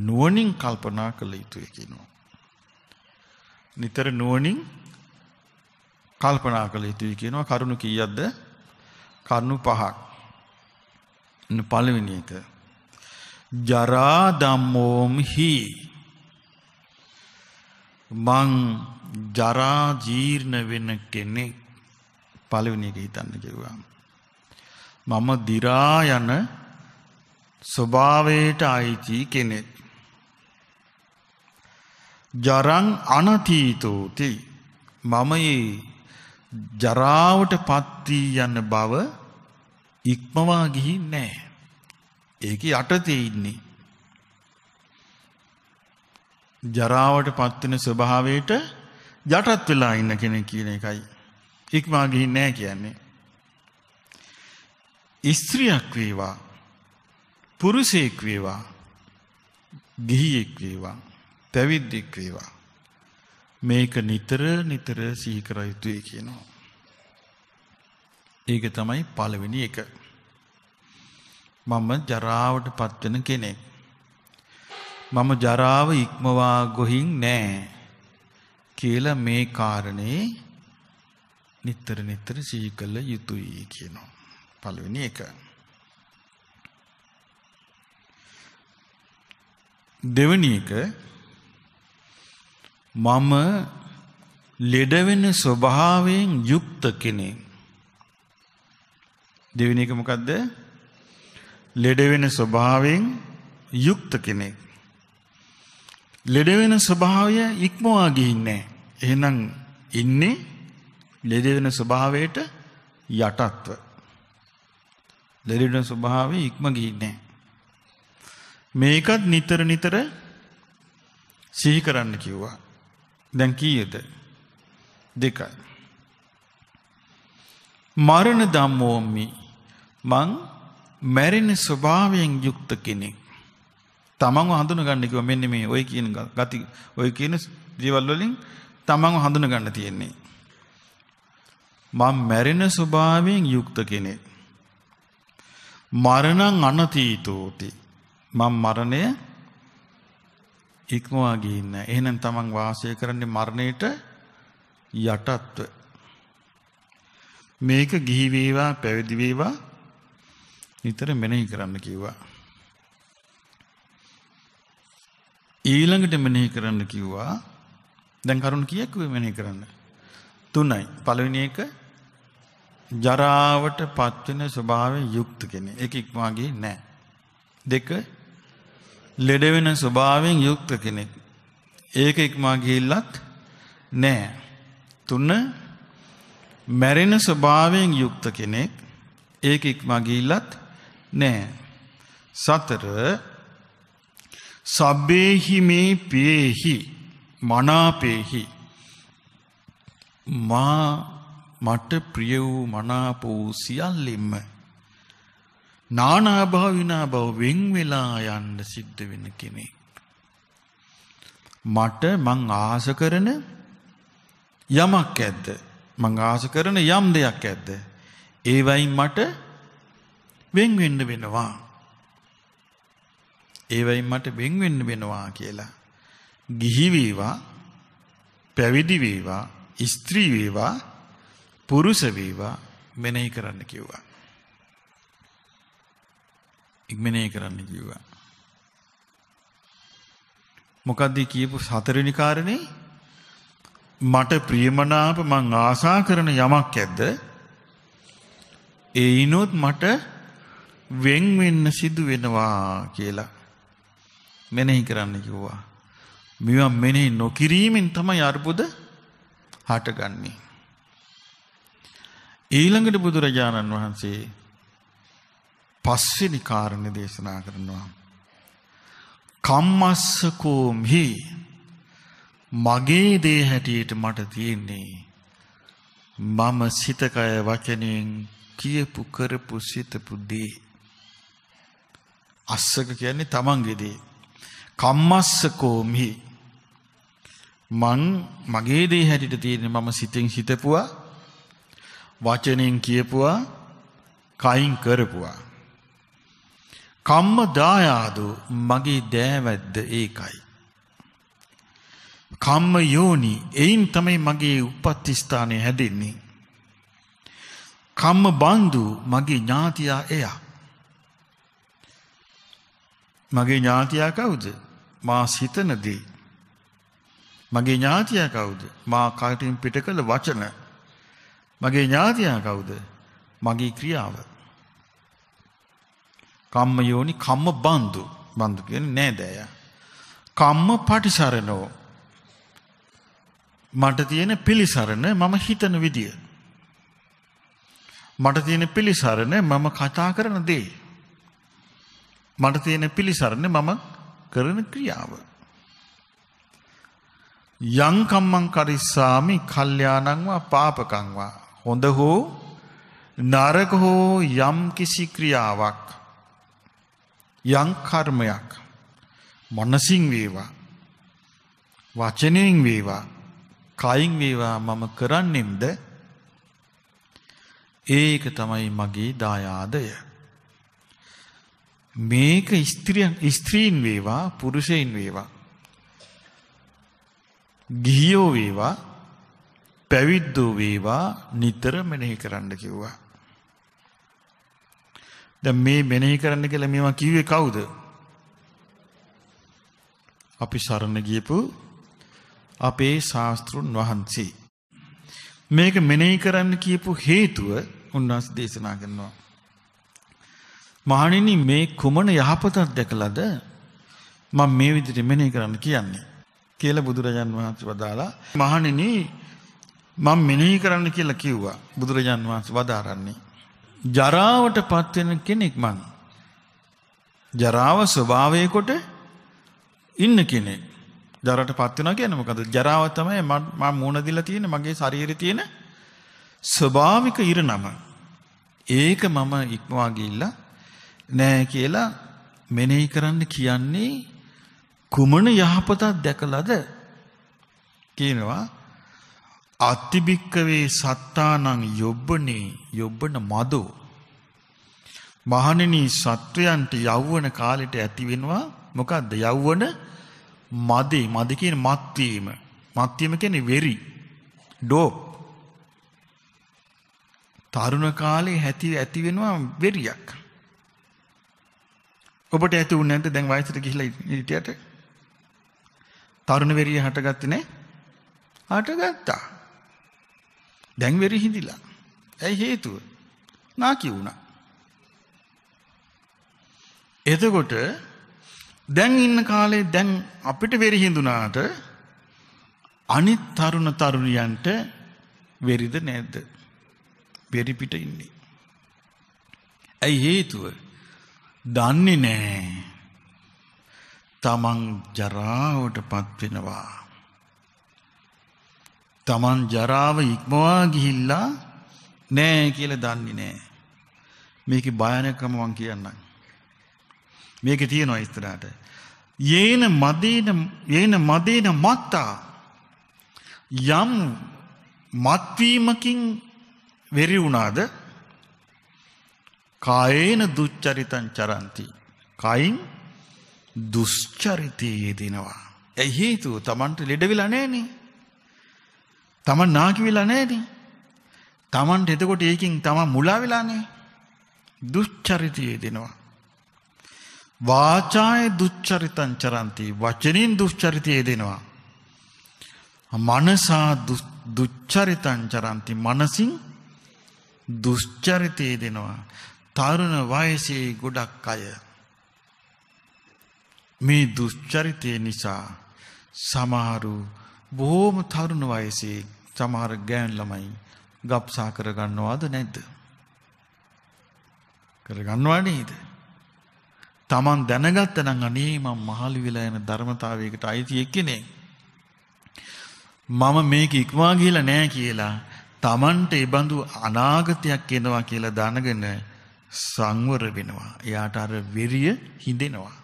නුවණින් කල්පනා කළ යුතුය කියනවා. නිතර නුවණින් කල්පනා කළ යුතුයි කියනවා කරුණු කීයක්ද? කරුණු පහක්. පළවෙනි එක ජරා ධම්මෝම් හි මං ජරා ජීර්ණ වෙන කෙනෙක් පළවෙනි එක හිතන්න කිව්වා මම දි รา යන ස්වභාවයට අයිති කෙනෙක් ජරං අනතීතෝති මම මේ ජරාවට පත්වී යන්න බව ඉක්මවා ගිහින් නෑ. ඒක යටතේ ඉන්නේ. ජරාවට පත්වෙන ස්වභාවයට යටත් වෙලා ඉන්න කෙනෙක් කියන එකයි. ඉක්මවා ගිහින් නෑ කියන්නේ. ස්ත්‍රියක් වේවා පුරුෂයෙක් වේවා ගිහියෙක් වේවා පැවිද්දෙක් වේවා මේක නිතර නිතර සිහි කර යුතුයි කියනවා. ඒක තමයි පළවෙනි එක. මම ජරාවට පත්වෙන කෙනෙක්. මම ජරාව ඉක්මවා ගොහින් නෑ කියලා මේ කාරණේ නිතර නිතර සිහි කළ යුතුයි කියනවා. පළවෙනි එක. දෙවෙනි එක මම ලෙඩවෙන ස්වභාවයෙන් යුක්ත කෙනෙක්. දෙවෙනි එක මොකද්ද? ලෙඩවෙන ස්වභාවයෙන් යුක්ත කෙනෙක්. ලෙඩවෙන ස්වභාවය ඉක්මවා ගින්නේ එහෙනම් ඉන්නේ ලෙඩවෙන ස්වභාවයට යටත්ව. ලෙඩවෙන ස්වභාවය ඉක්ම ගින්නේ මේකත් නිතර නිතර සිහි කරන්න කිව්වා. දැන් කීයද? දෙකයි. මරණ ධම්මෝමි මං මැරෙන ස්වභාවයෙන් යුක්ත කෙනෙක්. තමන්ව හඳුනගන්න කිව්ව මෙන්න මේ ඔය කියන ගති ඔය කියන දේවල් වලින් තමන්ව හඳුනගන්න තියෙන්නේ. මං මැරෙන ස්වභාවයෙන් යුක්ත කෙනෙක්. මරණං අනතීතෝති. මං මරණය ඉක්මවා ගිහින් නැහැ. එහෙනම් තමන් වාසය කරන්නේ මරණයට යටත්ව. මේක ගිහි වේවා පැවිදි වේවා නිතර මෙනෙහි කරන්න කිව්වා. ඊළඟට මෙනෙහි කරන්න කිව්වා. දැන් කරුණ කීයක් වේ මෙනෙහි කරන්න? තුනයි. පළවෙනි එක ජරාවට පත්වෙන ස්වභාවයෙන් යුක්ත කෙනෙක්. ඒක ඉක්මවා ගියේ නැහැ. දෙක ලෙඩවෙන ස්වභාවෙන් යුක්ත කෙනෙක්. ඒක ඉක්මා ගිහිල්ලත් නෑ. තුන්න මැරෙන ස්වභාවයෙන් යුක්ත කෙනෙක් ඒක ඉක්මා ගිහිල්ලත් නෑ. සතර සබ්බේහි මේ පියෙහි මනාපේහි මා මට ප්‍රිය වූ මනාප වූ සියල්ලෙම නානාභව විනාභව වෙන් වෙලා යන්න සිද්ධ වෙන කෙනෙක්. මට මං ආස කරන යමක් ඇද්ද? මං ආස කරන යම් දෙයක් ඇද්ද? ඒ වයින් මට වෙන් වෙන්න වෙනවා. ඒ වයින් මට වෙන් වෙන්න වෙනවා කියලා. ගිහි වේවා, පැවිදි වේවා, ස්ත්‍රී වේවා, පුරුෂ වේවා මෙනෙහි කරන්න කිව්වා. ඉක්මනේ කරන්න කිව්වා. මොකද්ද කියපු හතරවෙනි කාරණේ? මට ප්‍රියමනාප මං ආසා කරන යමක් ඇද්ද? ඒිනොත් මට වෙන් වෙන්න සිදු වෙනවා කියලා මෙනෙහි කරන්න කිව්වා. මේවා මෙනෙහි නොකිරීමෙන් තමයි අර්බුද හටගන්නේ. ඊළඟට බුදුරජාණන් වහන්සේ පස්වෙනි කාරණේ දේශනා කරනවා. කම්මස්සකෝ මෙහි මගේ දේ හැටියට මට තියෙන්නේ මම සිතකය වචනයෙන් කියපු කරපු සිතපු දේ අස්සක කියන්නේ තමන්ගේ දේ කම්මස්සකෝ මෙහි මං මගේ දේ හැටියට තියෙන්නේ මම සිතෙන් හිතපුවා වචනයෙන් කියපුවා කයින් කරපුවා කම්ම දායාදෝ මගේ දෑවැද්ද ඒකයි. කම්ම යෝනි එයින් තමයි මගේ උපත්ති ස්ථානය හැදෙන්නේ. කම්ම බන්දු මගේ ඥාතියා එයා. මගේ ඥාතියා කවුද? මා සිතන දේ. මගේ ඥාතියා කවුද? මා කටින් පිට කළ වචන. මගේ ඥාතියා කවුද? මගේ ක්‍රියාව. කම්ම යෝනි කම්ම බන්දු බන්දු කියන්නේ නෑදෑය. කම්ම පටිසරණෝ මට තියෙන පිළිසරණ මම හිතන විදිය. මට තියෙන පිළිසරණ මම කතා කරන දේ. මට තියෙන පිළිසරණ මම කරන ක්‍රියාව. යං කම්මං කරිස්සාමි කල්යාණංවා පාපකංවා හොඳ හෝ නරක හෝ යම් කිසි ක්‍රියාවක් යම් කර්මයක් මනසින් වේවා වචනයෙන් වේවා කයින් වේවා මම කරන්නෙම්ද ඒක තමයි මගේ දායාදය මේක ස්ත්‍රියන් ස්ත්‍රීන් වේවා පුරුෂයින් වේවා ගිහියෝ වේවා පැවිද්දෝ වේවා නිතර මෙනෙහි කරන්න කිව්වා දැන් මේ මෙනෙහි කරන්න කියලා මේවා කිව්වේ කවුද? අපි සරණ ගියපු අපේ ශාස්ත්‍රුන් වහන්සේ. මේක මෙනෙහි කරන්න කියපු හේතුව උන්වහන්සේ දේශනා කරනවා. මහණෙනි මේ කුමන යහපතක් දැකලාද මම මේ විදිහට මෙනෙහි කරන්න කියන්නේ කියලා බුදුරජාන් වහන්සේ වදාලා මහණෙනි මම මෙනෙහි කරන්න කියලා කිව්වා බුදුරජාන් වහන්සේ වදාරන්නේ ජරාවට පත්වෙන කෙනෙක් මං. ජරාව ස්වභාවයකොට ඉන්න කෙනෙක්. ජරට පත්වන කියනමකද ජරාව තමයි මා මූුණදිල තියෙන මගේ ශරීර තියෙන ස්වභාවික ඉර නම. ඒක මම ඉක්මවාගිල්ල නෑ කියලා මෙනෙහි කරන්න කියන්නේ කුමන යහපතත් දැකලද කියනවා අත්තිභික්කවේ සත්තානං යොබ්බනේ යොබ්බන මදෝ. මහණෙනි සත්වයන්ට යෞවන කාලෙට ඇතිවෙනවා මොකක්ද යෞවන මදේ මද කියන මත්වීම. මත්වීම කියන්නේ වෙරි. ඩෝප්. තරුණ කාලේ ඇති ඇති වෙනවා වෙරියක්. ඔබට ඇති වුණ නැද්ද දැන් වයසට ගිහිලා හිටියට? තරුණ වෙරිය හටගත්තේ නැහැ. හටගත්තා. දැන් වෙරි හිඳිලා. ඇයි හේතුව? නාකි වුණා. එතකොට දැන් ඉන්න කාලේ දැන් අපිට වෙරි හිඳුනාට අනිත් තරුණ තරුණියන්ට වෙරිද නැද්ද? වෙරි පිට ඉන්නේ. ඇයි හේතුව? දන්නේ නැහැ. තමන් ජරාවටපත් වෙනවා. තමන් ජරාව ඉක්මවා ගිහිල්ලා නෑ කියලා දන්නේ නෑ. මේකේ භයානකම මම කියන්නම්. මේකේ තියෙනවා ඉස්තරාට. යේන මදේන යේන මදේන මත්තා යම් මත්වීමකින් වෙරි වුණාද කායේන දුච්චරිතං චරಂತಿ කයින් දුෂ්චරිතයේ දෙනවා ඒ හේතුව Tamanට ලෙඩ වෙලා නැහනේ තමන් නාකි වෙලා නැහැනේ. තමන්ට එතකොට ඒකෙන් තමන් මුලා වෙලානේ. දුස්චරිතය දෙනවා. වාචාය දුස්චරිතං චරಂತಿ වචනින් දුස්චරිතය දෙනවා. මනසා දුස්චරිතං චරಂತಿ මනසින් දුස්චරිතය දෙනවා. තරුණ වයසේ ගොඩක් අය මේ දුස්චරිතය නිසා සමහරු බොහොම තරුණ වයසේ සමහර ගෑන් ළමයි ගබ්සා කරගන්නවාද නැද්ද? කරගන්නවා නේද? Taman දැනගත්ත නම් අනේ මම මහලු විලා යන ධර්මතාවයකට අයිති එක්කෙනෙක්. මම මේක ඉක්මවා ගිහලා නෑ කියලා Tamanට ඒ බඳු අනාගතයක් එනවා කියලා දැනගෙන සංවර වෙනවා. එයාට අර වෙරිය හිඳෙනවා.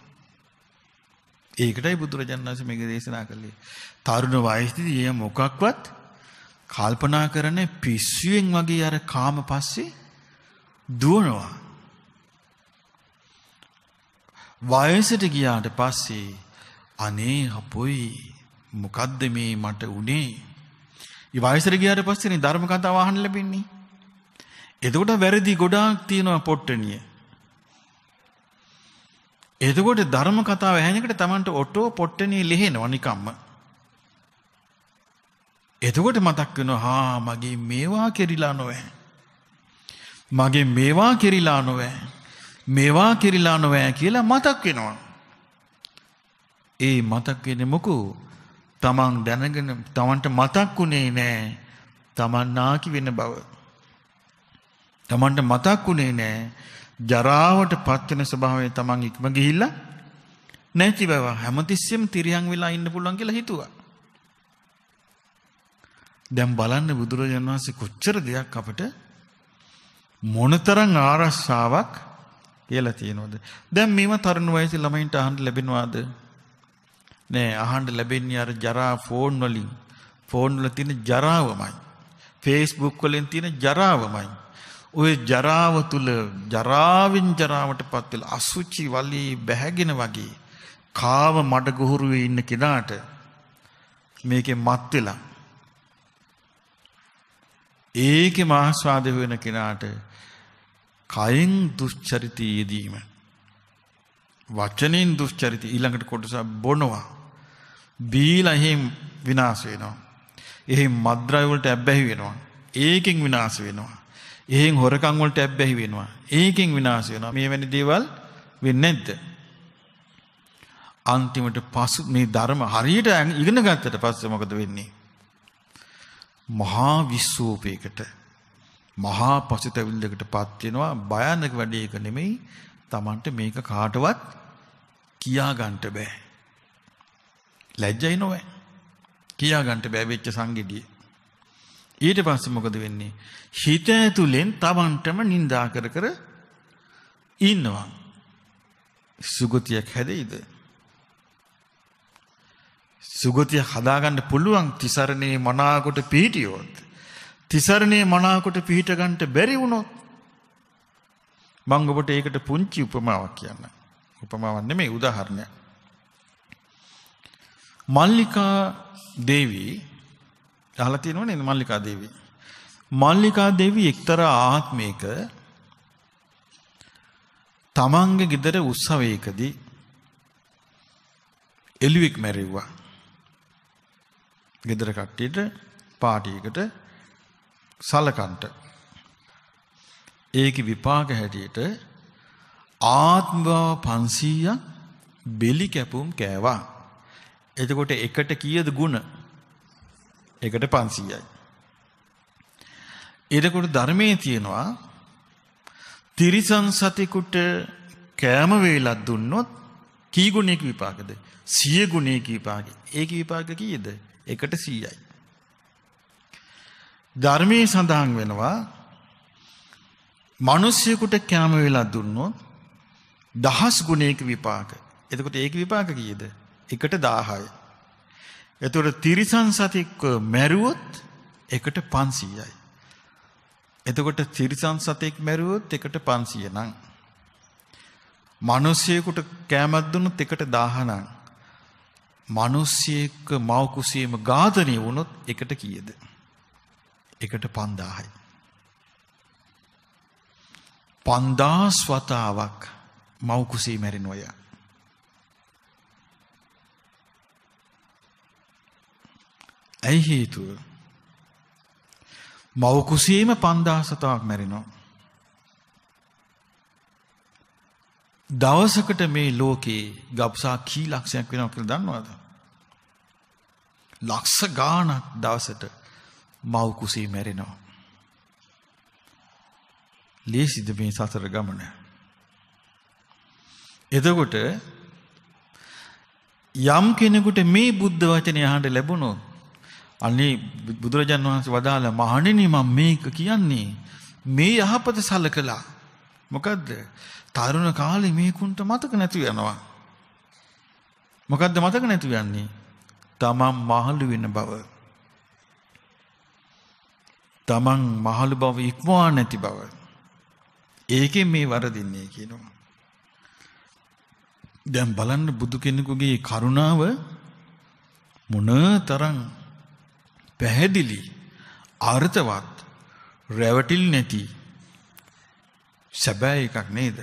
ඒකටයි බුදුරජාණන් වහන්සේ මේක දේශනා කළේ. තරුණ වයසේදී එයා මොකක්වත් කල්පනා කරන පිස්සුවෙන් වගේ අර කාම පස්සේ දුවනවා. වයසට ගියාට පස්සේ අනේ අපොයි මොකද්ද මේ මට උනේ? ඊ වයසට ගියාට පස්සේනේ ධර්ම කතා වහන්න ලැබෙන්නේ. එතකොට වැරදි ගොඩාක් තියෙනවා පොට්ටනිය. එතකොට ධර්ම කතාව ඇහෙනකොට Tamanට ඔටෝ පොට්ටනිය ලිහෙනවා නිකම්ම. එතකොට මතක් වෙනවා හා මගේ මේවා කෙරිලා නොවේ. මගේ මේවා කෙරිලා නොවේ. මේවා කෙරිලා නොවේ කියලා මතක් වෙනවා. ඒ මතක් වෙන්නේ මොකෝ? තමන් දැනගෙන තමන්ට මතක් උනේ නෑ. තමන් නාකි වෙන බව. තමන්ට මතක් උනේ නෑ. ජරාවට පත්වෙන ස්වභාවය තමන් ඉක්ම ගිහිල්ලා නැති බව හැමතිස්සෙම තිරියන් වෙලා ඉන්න පුළුවන් කියලා හිතුවා. දැන් බලන්න බුදුරජාණන් වහන්සේ කොච්චර දෙයක් අපට මොනතරම් ආරක්ෂාවක් කියලා තියෙනවද? දැන් මේව තරුණ වයසේ ළමයින්ට අහන්න ලැබෙනවද? නෑ අහන්න ලැබෙන්නේ අර ජරා ෆෝන් වලින්. ෆෝන් වල තියෙන ජරාවමයි. Facebook වලින් තියෙන ජරාවමයි. ওই ජරාව තුල ජරාවෙන් ජරාවටපත් වෙලා අසුචි වලි බැහැගෙන වගේ කාව මඩ ගොහරුවේ ඉන්න කෙනාට මේකේ මත් වෙලා ඒකෙ මහස්වාද වෙන කෙනාට කයින් දුෂ්චරිතයේදීම වචනින් දුෂ්චරිත ඊළඟට කොටස බොනවා බීලා එහෙම විනාශ වෙනවා එහෙම මද්රාය වලට ඇබ්බැහි වෙනවා ඒකෙන් විනාශ වෙනවා එහෙන් හොරකම් වලට ඇබ්බැහි වෙනවා ඒකෙන් විනාශ වෙනවා මේ වැනි දේවල් වෙන්නේ නැද්ද අන්තිමට පසු මේ ධර්ම හරියට ඉගෙන ගත්තට පස්සේ මොකද වෙන්නේ මහා විස්සූපයකට මහා පසිතැවිල්ලකට පත් වෙනවා භයානක වැඩේ එක නෙමෙයි Tamanට මේක කාටවත් කියා ගන්නට බෑ ලැජ්ජයි නෝ කියා ගන්නට බෑ වෙච්ච සංගෙඩිය ඊට පස්සේ මොකද වෙන්නේ හිත ඇතුලෙන් Tamanටම නිඳා කර කර ඉන්නවා සුගතියක් හැදෙයිද සුගතිය හදාගන්න පුළුවන් තිසරණේ මනාකොට පිහිටියොත්. තිසරණේ මනාකොට පිහිට ගන්නට බැරි වුණොත් මම ඔබට ඒකට පුංචි උපමාවක් කියන්න. උපමාවක් නෙමෙයි උදාහරණයක්. මල්ලිකා දේවී අහලා තියෙනවනේ මල්ලිකා දේවී. මල්ලිකා දේවී එක්තරා ආත්මයක තමන්ගේ ගෙදර උත්සවයකදී එළුවෙක් මැරෙව්වා. ගෙදර කට්ටියට පාටියකට සලකන්ට. ඒක විපාක හැටියට ආත්මභාව පන්සීය බෙලි කැපුම් කෑවා. එතකොට එකට කියද ගුණ එකට පන්සීයයි. එදකොට ධර්මය තියෙනවා තිරිසන් සතිකුට කෑම වේලක් දුන්නොත් කී ගුණයක විපාකද සිය ගුණයක විපාක ඒක විපාක කීයද එකට 100යි. ධර්මයේ සඳහන් වෙනවා මිනිසියෙකුට කැම වෙලා දුන්නොත් දහස් ගුණයක විපාක. එතකොට ඒක විපාක කීයද? එකට 1000යි. එතකොට තිරිසන් සතෙක්ව මැරුවොත් එකට 500යි. එතකොට තිරිසන් සතෙක් මැරුවොත් එකට 500 නං. මිනිසියෙකුට කැමක් දුන්නොත් එකට 1000 නං. මිනිස්සෙක්ක මව කුසියේම ඝාතනය වුණොත් එකට කීයද? එකට 5000යි. 5000 වතාවක් මව කුසිය මැරෙන අය. ඇයි හේතුව? මව කුසියේම 5000 වතාවක් මැරෙනවා. දවසකට මේ ලෝකේ ගබ්සා කී ලක්ෂයක් වෙනවා කියලා දන්නවද? ලක්ෂ ගානක් දවසට මව් කුසී මැරෙනවා. ලේසිද මේ සසර ගමන? එතකොට යම් කෙනෙකුට මේ බුද්ධ වචනය අහන්න ලැබුණොත් අනේ බුදුරජාන් වහන්සේ වදාළ මහණෙනි මම මේක කියන්නේ මේ යහපත සලකලා මොකද්ද තරුණ කාලේ මේකුන්ට මතක නැති වෙනවා මොකද්ද මතක නැති වෙන්නේ තමන් මහලු වෙන බව තමන් මහලු බව ඉක්මවා නැති බව ඒකෙන් මේ වරදින්නේ කියනවා දැන් බලන්න බුදු කෙනෙකුගේ කරුණාව මොනතරම් පැහැදිලි අර්ථවත් රැවටිල් නැති සැබෑ එකක් නේද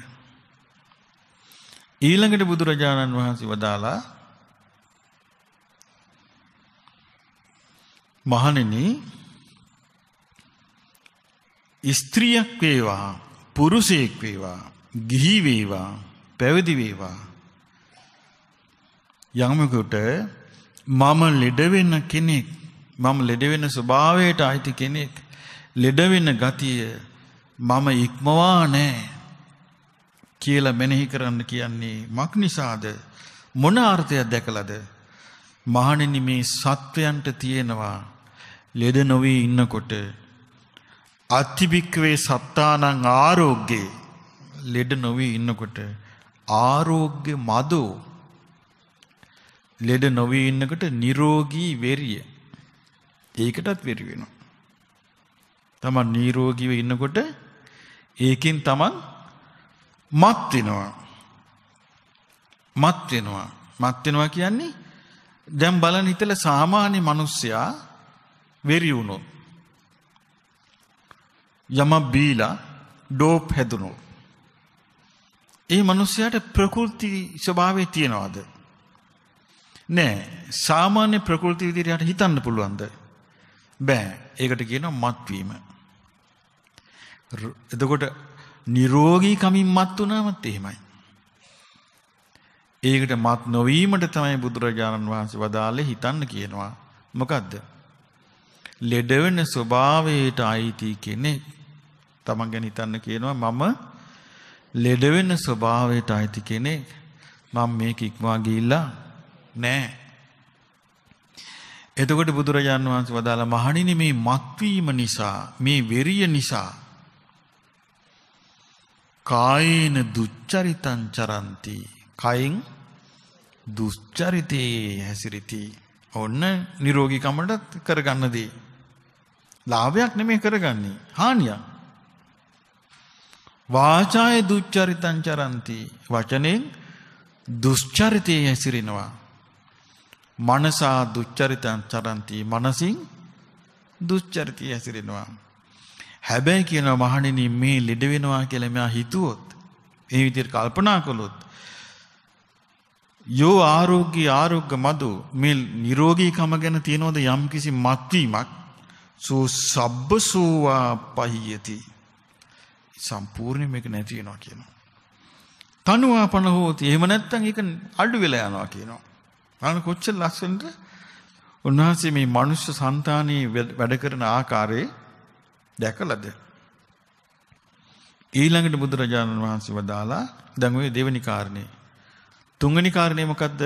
ඊළඟට බුදුරජාණන් වහන්සේ වදාලා මහණෙනි ස්ත්‍රියක් වේවා පුරුෂයෙක් වේවා ගිහි වේවා පැවිදි වේවා යමෙකුට මම ලෙඩ වෙන කෙනෙක් මම ලෙඩ වෙන ස්වභාවයට අයිති කෙනෙක් ලෙඩ වෙන ගතිය මම ඉක්මවා නැහැ කියලා මෙනෙහි කරන්න කියන්නේ මක් නිසාද මොන අර්ථයක් දැකලාද මහණෙනි මේ සත්වයන්ට තියෙනවා ලෙඩ නොවී ඉන්නකොට අත්තිභික්කවේ සත්තානං ආරෝග්‍යේ ලෙඩ නොවී ඉන්නකොට ආරෝග්‍ය මදෝ ලෙඩ නොවී ඉන්නකට නිරෝගී වෙරිය. ඒකටත් වෙරි වෙනවා. තමන් නිරෝගීව ඉන්නකොට ඒකෙන් තමන් මත් වෙනවා. මත් වෙනවා. මත් වෙනවා කියන්නේ දැන් බලන හිතල සාමාන්‍ය මිනිස්සයා වෙරි වුණොත් යමක් බීලා ඩෝප් හැදුනොත් ඒ මිනිස්යාට ප්‍රകൃති ස්වභාවය තියනවාද නෑ සාමාන්‍ය ප්‍රകൃති විදිහට හිතන්න පුළුවන්ද බෑ ඒකට කියනවා මත්වීම එතකොට නිරෝගී කමින් මත් වුණාමත් එහෙමයි ඒකට මත් නොවීමට තමයි බුදුරජාණන් වහන්සේ වදාළේ හිතන්න කියනවා මොකද්ද ලෙඩවෙන ස්වභාවයට අයිති කෙනෙක් තමන් ගැන හිතන්න කියනවා මම ලෙඩවෙන ස්වභාවයට අයිති කෙනෙක් මම මේක ඉක්මවා ගිහිල්ලා නෑ එතකොට බුදුරජාණන් වහන්සේ වදාළ මහණෙනි මේ මත්වීම නිසා මේ වෙරිය නිසා කායේන දුච්චරිතං චරಂತಿ කයින් දුස්චරිතේ හැසිරිතී ඔන්න නිරෝගී කමඩත් කරගන්න දේ ලාභයක් නෙමෙයි කරගන්නේ හානියක්. වාචාය දුච්චරිතං චරಂತಿ වචනෙන් දුෂ්චරිතේ හැසිරෙනවා. මනසා දුච්චරිතං චරಂತಿ මනසින් දුෂ්චරිතේ හැසිරෙනවා. හැබැයි කියනවා මහණෙනි මේ ලෙඩ වෙනවා කියලා මෙයා හිතුවොත් මේ විදිහට කල්පනා කළොත් යෝ ආරෝග්‍ය ආරෝග්‍ය මදු මේ නිරෝගීකම ගැන තියෙනවද යම් කිසි මත්වීමක් සූ සබ්බ සූවා පහියති. සම්පූර්ණ මේක නැති වෙනවා කියනවා. තනුවා පන හෝති. එහෙම නැත්නම් ඒක අඩු වෙලා යනවා කියනවා. බලන්න කොච්චර ලස්සනද උන්වහන්සේ මේ මනුෂ්‍ය సంతානයේ වැඩ කරන ආකාරය දැකලාද? ඊළඟට බුදුරජාණන් වහන්සේ වදාලා දැන් ওই දෙවෙනි කාරණේ. තුන්වෙනි කාරණේ මොකද්ද?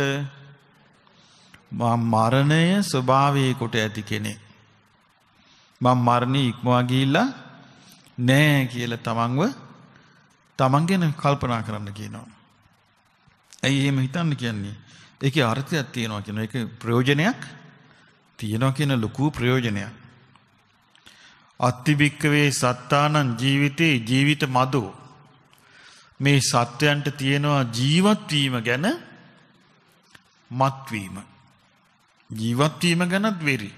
මරණය ස්වභාවයේ කොට ඇති කෙනෙක්. මං මරණය ඉක්මවා ගිහිල්ලා නෑ කියලා තමන්ව තමන් ගැන කල්පනා කරන්න කියනවා. ඇයි එහෙම හිතන්න කියන්නේ? ඒකේ අර්ථයක් තියෙනවා කියන එක ප්‍රයෝජනයක් තියෙනවා කියන ලොකු ප්‍රයෝජනයක්. අත්තිබික්කවේ සත්තානං ජීවිතේ ජීවිත මදෝ මේ සත්වයන්ට තියෙනවා ජීවත් වීම ගැන මත්වීම ජීවත් වීම ගැනත් වෙරි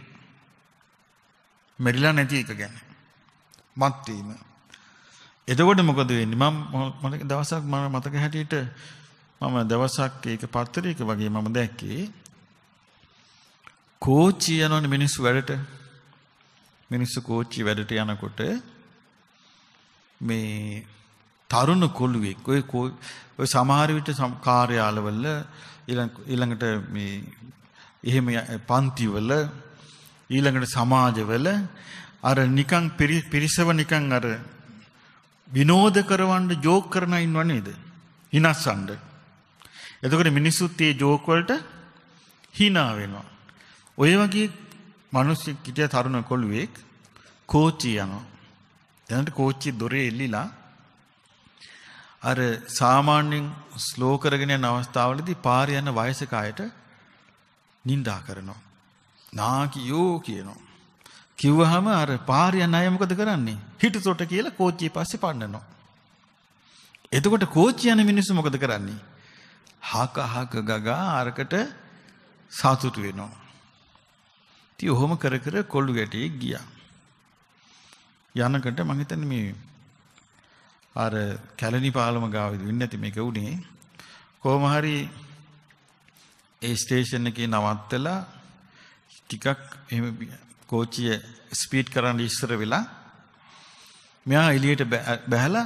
මැරිලා නැති එක ගැන. මත් වීම. එතකොට මොකද වෙන්නේ? මම මම දවසක් මම මතක හැටියට මම දවසක් ඒක පත්තරයක වගේ මම දැක්කේ කෝච්චි යනවනේ මිනිස්සු වැඩට. මිනිස්සු කෝච්චි වැඩට යනකොට මේ තරුණ කොළුවෙක් ඔය ඔය සමහර විට කාර්යාලවල ඊළඟට මේ එහෙම පන්තිවල ඊළඟට සමාජවල අර නිකන් පිරිසව නිකන් අර විනෝද කරවන්න ජෝක් කරන ඉන්නව නේද? හිනස්සන්න. එතකොට මිනිස්සුත් මේ ජෝක් වලට hina වෙනවා. ඔය වගේ මිනිස්සු කිටිය තරුණ කොළුවෙක් කෝච්චි යනවා. දැනට කෝච්චි දොරේ එල්ලිලා අර සාමාන්‍යයෙන් ස්ලෝ කරගෙන යන අවස්ථාවලදී පාර යන වයසක අයට නිඳා කරනවා. නාකියෝ කියනවා. කිව්වහම අර පාරියන් අය මොකද කරන්නේ? හිටතොට කියලා කෝච්චිය පස්සේ පන්නනවා. එතකොට කෝච්චිය යන මිනිස්සු මොකද කරන්නේ? හක හක ගගා අරකට සතුටු වෙනවා. ඉතින් ඔහොම කර කර කොල්ලු ගැටේ ගියා. යනකට මම හිතන්නේ මේ අර කැලණි පාලම ගාව ඉඳින්නේ නැති මේක උනේ කොහොම හරි ඒ ස්ටේෂන් එකේ නවත්තලා ටිකක් එහෙම කෝච්චිය ස්පීඩ් කරන්න ඉස්සර වෙලා මෙයා එළියට බැහැලා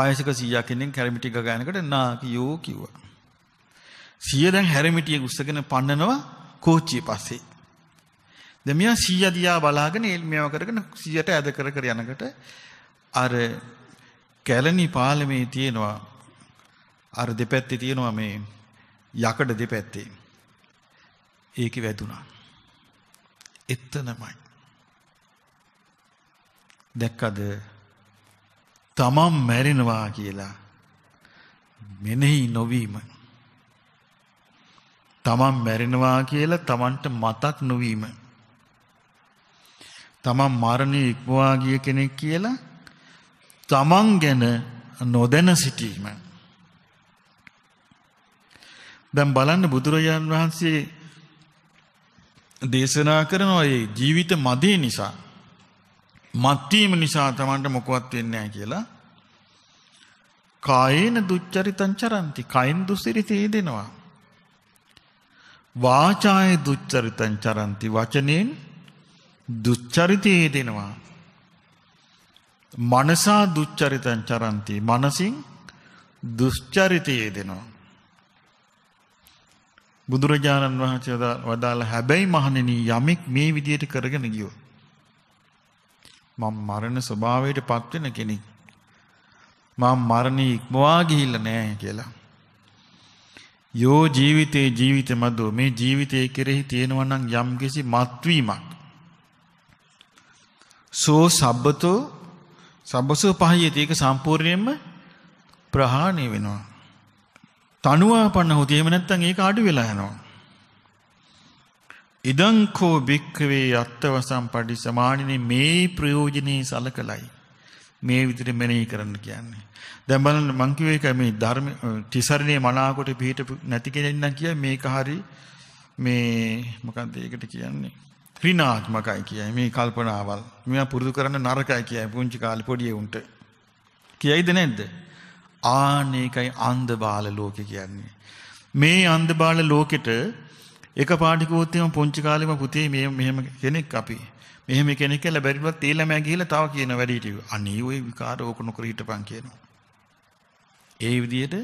වයසක 100 කෙනෙක් හැරමිටි ග ගන්නකොට නා කියෝ කිව්වා. 100 දැන් හැරමිටිය උස්සගෙන පන්නනවා කෝච්චිය පස්සේ. දැන් මෙයා 100 දිහා බලාගෙන මෙයා කරගෙන 100ට ඇද කර කර යනකොට අර කැලණි පාලමේ තියෙනවා අර දෙපැත්තේ තියෙනවා මේ යකඩ දෙපැත්තේ ඒක වැදුනා. එතනමයි. දැක්කද තමන් මැරෙනවා කියලා මෙනෙහි නොවීම තමන් මැරෙනවා කියලා තමන්ට මතක් නොවීම තමන් මරණය ඉක්මවා ගිය කෙනෙක් කියලා තමන් ගැන නොදැන සිටීම දැන් බලන්න බුදුරජාන් වහන්සේ දේශනා කරනවා ඒ ජීවිත මදේ නිසා මත්වීම නිසා තමන්ට මොකවත් වෙන්නේ නැහැ කියලා කායේන දුච්චරිතං චරಂತಿ කයින් දුසිරිතේ දෙනවා වාචාය දුච්චරිතං චරಂತಿ වචනෙන් දුච්චරිතේ දෙනවා මනසා දුච්චරිතං චරಂತಿ මනසින් දුෂ්චරිතයේ දෙනවා බුදුරජාණන් වහන්සේ වදාළ හැබැයි මහණෙනි යමෙක් මේ විදියට කරගෙන ගියොත් මම මරණ ස්වභාවයට පත් වෙන කෙනෙක් මම මරණය ඉක්මවා ගිහිල්ලා නැහැ කියලා යෝ ජීවිතේ ජීවිත මදෝ මේ ජීවිතයේ කෙරෙහි තියෙනවා නම් යම්කිසි මත්වීමක් සෝ සබ්බතෝ සබ්බසෝ පහයති ඒක සම්පූර්ණයෙන්ම ප්‍රහාණය වෙනවා තනුවාපන්න හොති එහෙම නැත්නම් ඒක අඩු වෙලා යනවා. ඉදං කෝ භික්ඛවේ අත්තවසම් පටිසමාණිනේ මේ ප්‍රයෝජනේ සලකලයි. මේ විදිහට මෙනෙහි කරන්න කියන්නේ. දැන් බලන්න මං කිව්ව එක මේ ධර්ම තිසරණේ මනාකොට පිටු නැති කෙනෙක් නම් කිය මේක හරි මේ මොකක්ද ඒකට කියන්නේ? ඍණාත්මකයි කියයි මේ කල්පනාවල්. මෙයා පුරුදු කරන්න නරකයි කියයි පුංචි කාලේ පොඩි උන්ට. කියයිද නැද්ද? ආනේකයි අන්දබාල ලෝකෙ කියන්නේ. මේ අන්දබාල ලෝකෙට එක පාටිකෝත්තම පුංචි කාලෙම පුතේ මේ මෙහෙම කෙනෙක් අපි. මෙහෙම කෙනෙක් කියලා බැරිවත් ඒ ළමයා ගිහලා තව කියන වැඩි ටික. අනේ ওই විකාර ඕක නොකර හිටපන් කියනවා. ඒ විදිහට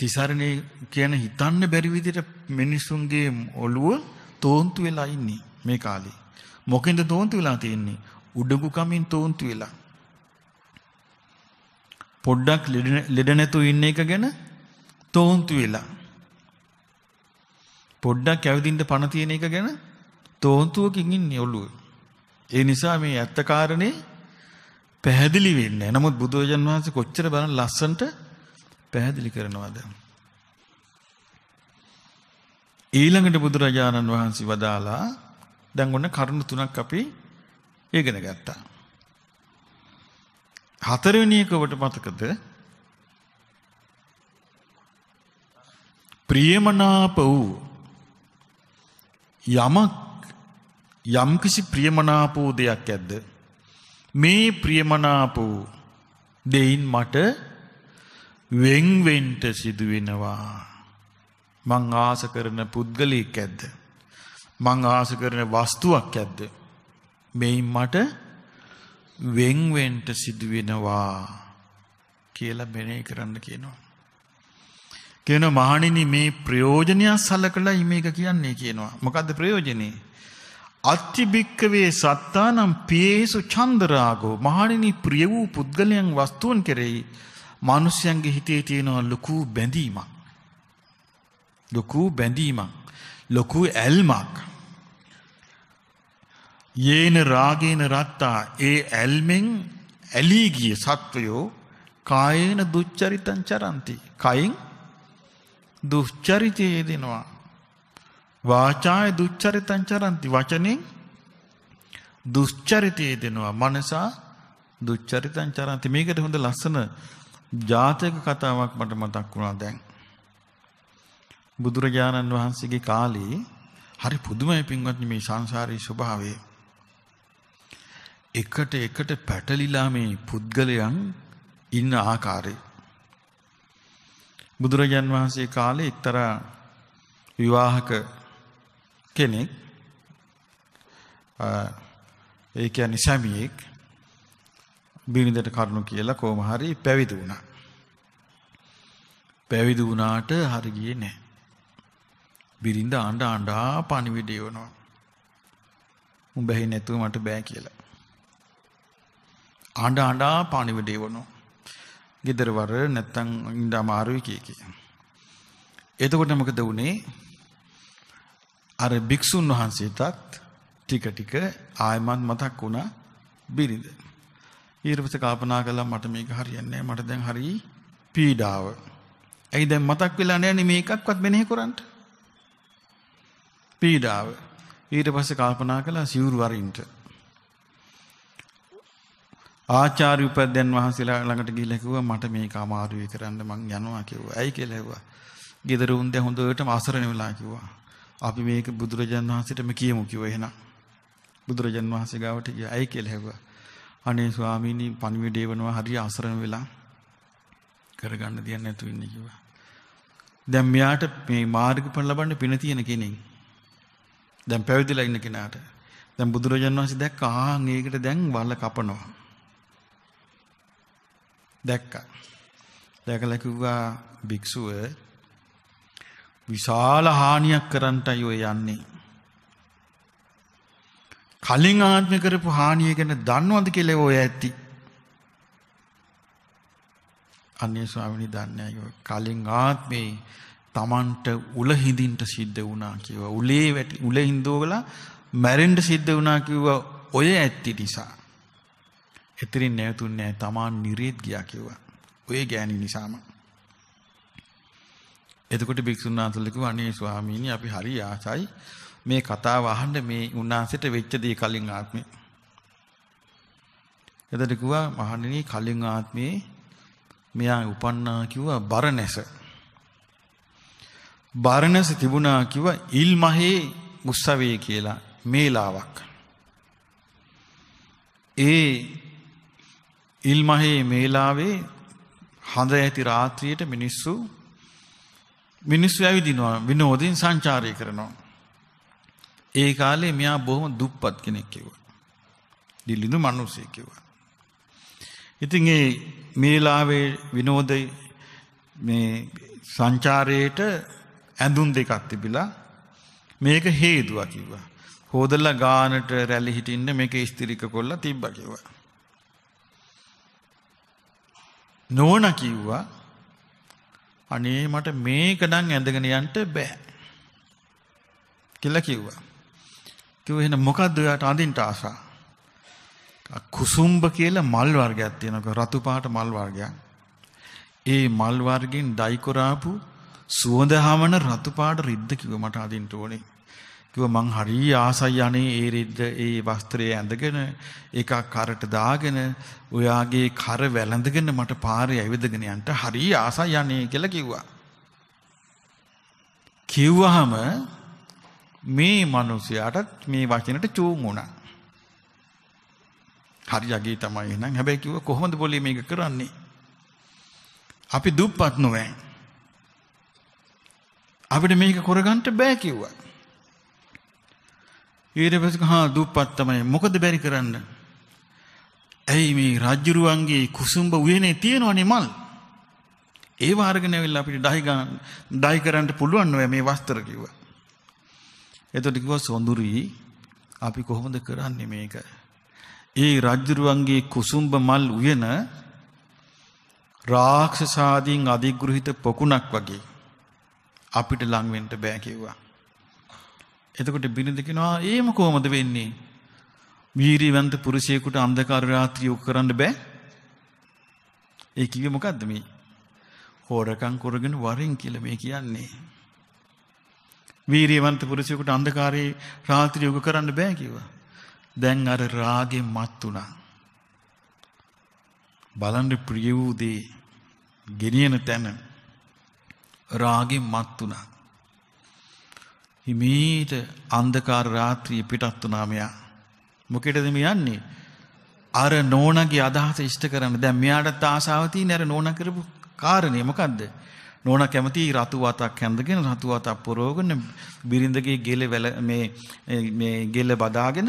තිසරණේ කියන හිතන්න බැරි විදිහට මිනිසුන්ගේ ඔළුව තෝන්තු වෙලා ඉන්නේ මේ කාලේ. මොකෙන්ද තෝන්තු වෙලා තියෙන්නේ? උඩඟු කමින් තෝන්තු වෙලා. පොඩ්ඩක් ලෙඩ නැතු ඉන්න එක ගැන තෝන්තු වෙලා. පොඩ්ඩක් ඇවිදින්න පණ තියෙන එක ගැන තෝන්තුවකින් ඉන්නේ ඔළුව. ඒ නිසා මේ ඇත්ත කාරණේ පැහැදිලි වෙන්නේ. නමුත් බුදුරජාන් වහන්සේ කොච්චර බලන් ලස්සන්ට පැහැදිලි කරනවද? ඊළඟට බුදුරජාණන් වහන්සේ වදාලා දැන් ඔන්න කරුණු තුනක් අපි ඉගෙන ගත්තා. හතරවෙනි එක ඔබට මතකද? ප්‍රියමනාප වූ යමක් යම්කිසි ප්‍රියමනාප වූ දෙයක් ඇද්ද? මේ ප්‍රියමනාප වූ දෙයින් මට වෙන් වෙන්න සිදු වෙනවා. මං ආස කරන පුද්ගලයෙක් ඇද්ද? මං ආස කරන වස්තුවක් ඇද්ද? මේන් මට වෙන්වෙන්ට සිදුවෙනවා කියලා මෙනේ කරන්න කියනවා. කියන මහණෙනි මේ ප්‍රයෝජනයක් සලකලා මේක කියන්නේ කියනවා. මොකද්ද ප්‍රයෝජනේ? අත්තිභික්කවේ සත්තානම් පියේසු චන්දරාගෝ මහණෙනි ප්‍රිය වූ පුද්ගලයන් වස්තුන් කෙරෙහි මිනිසයන්ගේ හිතේ තියෙන ලොකු බැඳීමක්. ලොකු බැඳීමක්. ලොකු ඇල්මක්. යේන රාගේන රත්තා ඒ ඇල්මෙන් ඇලී ගිය සත්වයෝ කායේන දුච්චරිතං චරಂತಿ. කයින් දුෂ්චරිතය යෙදෙනවා. වාචාය දුච්චරිතං චරಂತಿ. වචනෙන් දුෂ්චරිතය යෙදෙනවා. මනසා දුච්චරිතං චරಂತಿ. මේකට හොඳ ලස්සන ජාතක කතාවක් මට මතක් වුණා දැන්. බුදුරජාණන් වහන්සේගේ කාලේ හරි පුදුමයි පින්වත්නි මේ සංසාරී ස්වභාවය. එකට එකට පැටලිලා මේ පුද්ගලයන් ඉන්න ආකාරය. බුදුරජාන් වහන්සේ කාලේ එක්තරා විවාහක කෙනෙක් ඒ කියන්නේ සැමියෙක් බිරිඳට කරුණු කියලා කොහොම හරි පැවිදි වුණා. පැවිදි වුණාට හරි ගියේ නැහැ. බිරිඳ අඬ අඬා පණිවිඩය වෙනවා. උඹ ඇහි නැතුව මට බෑ කියලා. ආඩ ආඩා පාණිවිඩේ වුණා. ගෙදරවර නැත්තම් ඉඳ අමාරුයි කිය කිය. එතකොට මොකද වුනේ? අර භික්ෂුන් වහන්සේටත් ටික ටික ආයමත් මතක් වුණා බිරිඳ. ඊට පස්සේ කල්පනා කළා මට මේක හරියන්නේ නැහැ. මට දැන් හරි පීඩාව. ඇයි දැන් මතක් වෙලා නැන්නේ මේකක්වත් මෙනෙහි කරන්න? පීඩාව. ඊට පස්සේ කල්පනා කළා සිවුරු වරින්ට ආචාර්ය උපදැන් වහන්සේලා ළඟට ගිහිල්ලා කිව්වා මට මේක අමාරුයි කරන්න මං යනවා කිව්වා. ඇයි කියලා ඇහුවා. ගෙදර උන් දැන් හොඳටම අසරණ වෙලා කිව්වා. අපි මේක බුදුරජාන් වහන්සේටම කියමු කිව්වා එහෙනම්. බුදුරජාන් වහන්සේ ගාවට ගියා. ඇයි කියලා ඇහුවා. අනේ ස්වාමීනි පණිවිඩේ වෙනවා හරිය අසරණ වෙලා කරගන්න දෙයක් නැතු වෙන්නේ කිව්වා. දැන් මෙයාට මේ මාර්ගඵල ලබන්න පින තියෙන කෙනෙක්. දැන් පැවිදිලා ඉන්න කෙනාට. දැන් බුදුරජාන් වහන්සේ දැක්ක ආන් ඒකට දැන් වල කපනවා. දැක්කා. දැකලා කිව්වා භික්ෂුව විශාල හානියක් කරන්ටයි ඔය යන්නේ. කලින් ආත්මේ කරපු හානිය ගැන දන්නවද කියලා ඔය ඇති. අනේ ස්වාමීනි දන්නේ අය කලින් ආත්මේ Tamanට උල හිඳින්ට සිද්ධ වුණා කිව්වා. උලේ උල හිඳෝගලා මැරෙන්න සිද්ධ වුණා කිව්වා ඔය ඇත්ති නිසා. එතරින් නැවතුන්නේ නැහැ. තමා නිරේත් ගියා කිව්වා. ඔය ගෑණි නිසාම. එතකොට භික්ෂුන් වහන්සේලා කිව්වා අනේ ස්වාමීනි අපි හරි ආසයි මේ කතාව අහන්න මේ උන්වහන්සේට වෙච්ච දේ කලින් ආත්මේ. එතකොට කිව්වා මහණෙනි කලින් ආත්මේ මෙයා උපන්නා කිව්වා බරණැස. බරණැස තිබුණා කිව්වා ඉල්මහේ උස්සවේ කියලා මේලාවක්. ඒ ඉල්මහේ මේලාවේ හඳ ඇති රාත්‍රියට මිනිස්සු මිනිස්සු ඇවිදිනවා විනෝදින් සංචාරය කරනවා. ඒ කාලේ මෙයා බොහොම දුප්පත් කෙනෙක් කිව්වා. දිලිඳු මිනිසෙක් කිව්වා. ඉතින් ඒ මේලාවේ විනෝදේ මේ සංචාරයේට ඇඳුම් දෙකක් තිබිලා මේක හේතුවක් කිව්වා. හොදලා ගානට රැලි හිටින්න මේක ස්ත්‍රික කොල්ල තිබ්බ කිව්වා. නෝන කිව්වා අනේ මට මේක නම් ඇඳගෙන යන්න බෑ කියලා කිව්වා. කිව්ව එහෙනම් මොකද්ද ඔයාට අඳින්න ආසා? කුසුම්බ කියලා මල් වර්ගයක් තියෙනවා රතු පාට මල් වර්ගයක්. ඒ මල් වර්ගෙන් ඩයිකොරාපු සුවඳ හමන රතු පාට රිද්ද කිව්ව මට අඳින්න ඕනේ. කිව්වා මං හරි ආසයි අනේ ඒ රෙද්ද ඒ වස්ත්‍රය ඇඳගෙන එකක් කරට දාගෙන ඔයාගේ කර වැළඳගෙන මට පාරේ ඇවිදගෙන යන්න හරි ආසයි අනේ කියලා කිව්වා. කිව්වහම මේ මිනිසයාටත් මේ වචනට චූන් වුණා. හරි යගේ තමයි එහෙනම් හැබැයි කිව්වා කොහොමද બોලේ මේක කරන්නේ? අපි දුප්පත් නොවැ. අපිට මේක කරගන්න බෑ කිව්වා. ඊට පස්සේ හා දුප්පත් තමයි මොකද බැරි කරන්න? ඇයි මේ රජුරුවන්ගේ කුසුම්බ උයනේ තියෙනවනේ මල්. ඒව අරගෙන ඇවිල්ලා අපිට ඩයි ගන්න ඩයි කරන්න පුළුවන් නෝ මේ වස්ත්‍ර කිව්වා. එතකොට කිව්වා සොඳුරි අපි කොහොමද කරන්නේ මේක? ඒ රජුරුවන්ගේ කුසුම්බ මල් උයන රාක්ෂසාදීන් අධිග්‍රහිත පොකුණක් වගේ අපිට ලං වෙන්න බෑ කිව්වා. එතකොට බිරිඳ කියනවා "ඒම කොහොමද වෙන්නේ?" වීරියවන්ත පුරුෂයෙකුට අන්ධකාර රාත්‍රිය උක් කරන්න බෑ. ඒ කිව්වේ මොකද්ද මේ? හොරකම් කරගෙන වරින් කියලා මේ කියන්නේ. වීරියවන්ත පුරුෂයෙකුට අන්ධකාරයේ රාත්‍රිය උග කරන්න බෑ කිව්වා. දැන් අර රාගෙන් මත් උනා. බලන්න ප්‍රිය වූ දේ ගෙනියන තැන රාගෙන් මත් උනා. හිමීට අන්දකාර රාත්‍රී පිටත් වුණා මෙයා. මොකෙටද මේ යන්නේ? අර නෝනගේ අදහස ඉෂ්ට කරන්න. දැන් මෙයාටත් ආසාව තියෙන අර නෝන කරපු කාරණේ මොකද්ද? නෝන කැමති රතු වතක් හැඳගෙන රතු වතක් පොරවගෙන බිරිඳගේ ගෙල වැල මේ මේ ගෙල බදාගෙන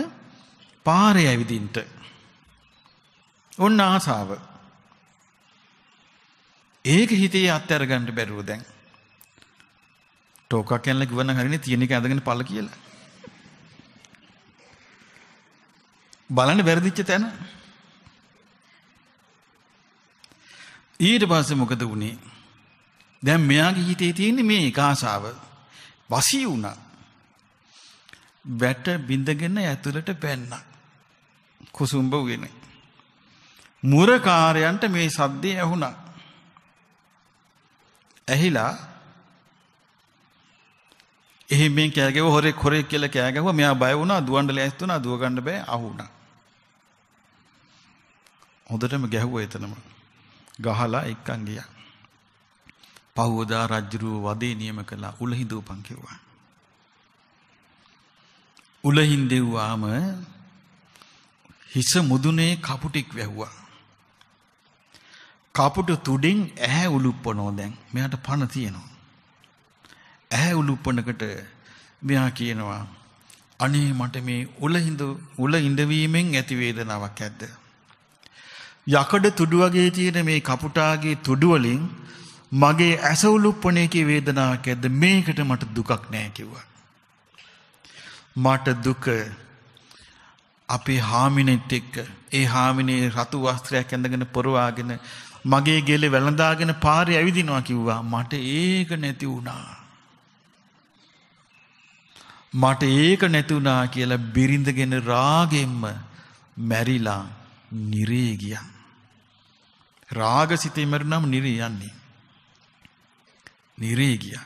පාරේ ඇවිදින්න. ඔන්න ආසාව. ඒක හිතේ අත්හැර ගන්න බැරුව දැන්. ටෝකක් කියනලා කිව්වනම් හරිනේ තියෙන එක ඇඳගෙන පළ කියලා. බලන්න වැරදිච්ච තැන. ඊට පස්සේ මොකද වුනේ? දැන් මෙයාගේ හිතේ තියෙන මේ කාසාව වසී වුණා. වැට බිඳගෙන ඇතුළට පැන්නා. කුසුම්බ වුණේ. මුරකාරයන්ට මේ සද්දේ ඇහුණා. ඇහිලා එහෙම මෙන් කෑ ගැව හොරේ හොරේ කියලා කෑ ගැහුවා. මෙයා බය වුණා, දුවන්න ලෑස්ති වුණා, දුව ගන්න බෑ, අහු වුණා. හොඳටම ගැහුවා එතනම. ගහලා එක්කන් ගියා. පහුවදා රජ්ජුරුව වදේ නියම කළා උලහිඳූපන් කිව්වා. උලහින් දෙව්වාම හිස මුදුනේ කපුටෙක් වැහුවා. කපුට තුඩින් ඇහැ උලුප්පනෝ දැන් මෙයාට පණ තියෙනවා. ඇහැ උලුප්පනකට මෙයා කියනවා අනේ මට මේ උලහිඳ උල ඉඳවීමෙන් ඇති වේදනාවක් ඇද්ද යකඩ තුඩු වගේ තියෙන මේ කපුටාගේ තුඩු වලින් මගේ ඇස උලුප්පණේකේ වේදනාවක් ඇද්ද මේකට මට දුකක් නෑ කිව්වා මට දුක අපේ හාමිනෙත් එක්ක ඒ හාමිනේ රතු වස්ත්‍රයක් ඇඳගෙන පොරවාගෙන මගේ ගෙලේ වැළඳාගෙන පාරේ ඇවිදිනවා කිව්වා මට ඒක නැති වුණා මට ඒක නැතුණා කියලා බිරිඳගෙන රාගෙම්ම මැරිලා නිරේ ගියා. රාග සිතේ මරුණාම නිරේ යන්නේ. නිරේ ගියා.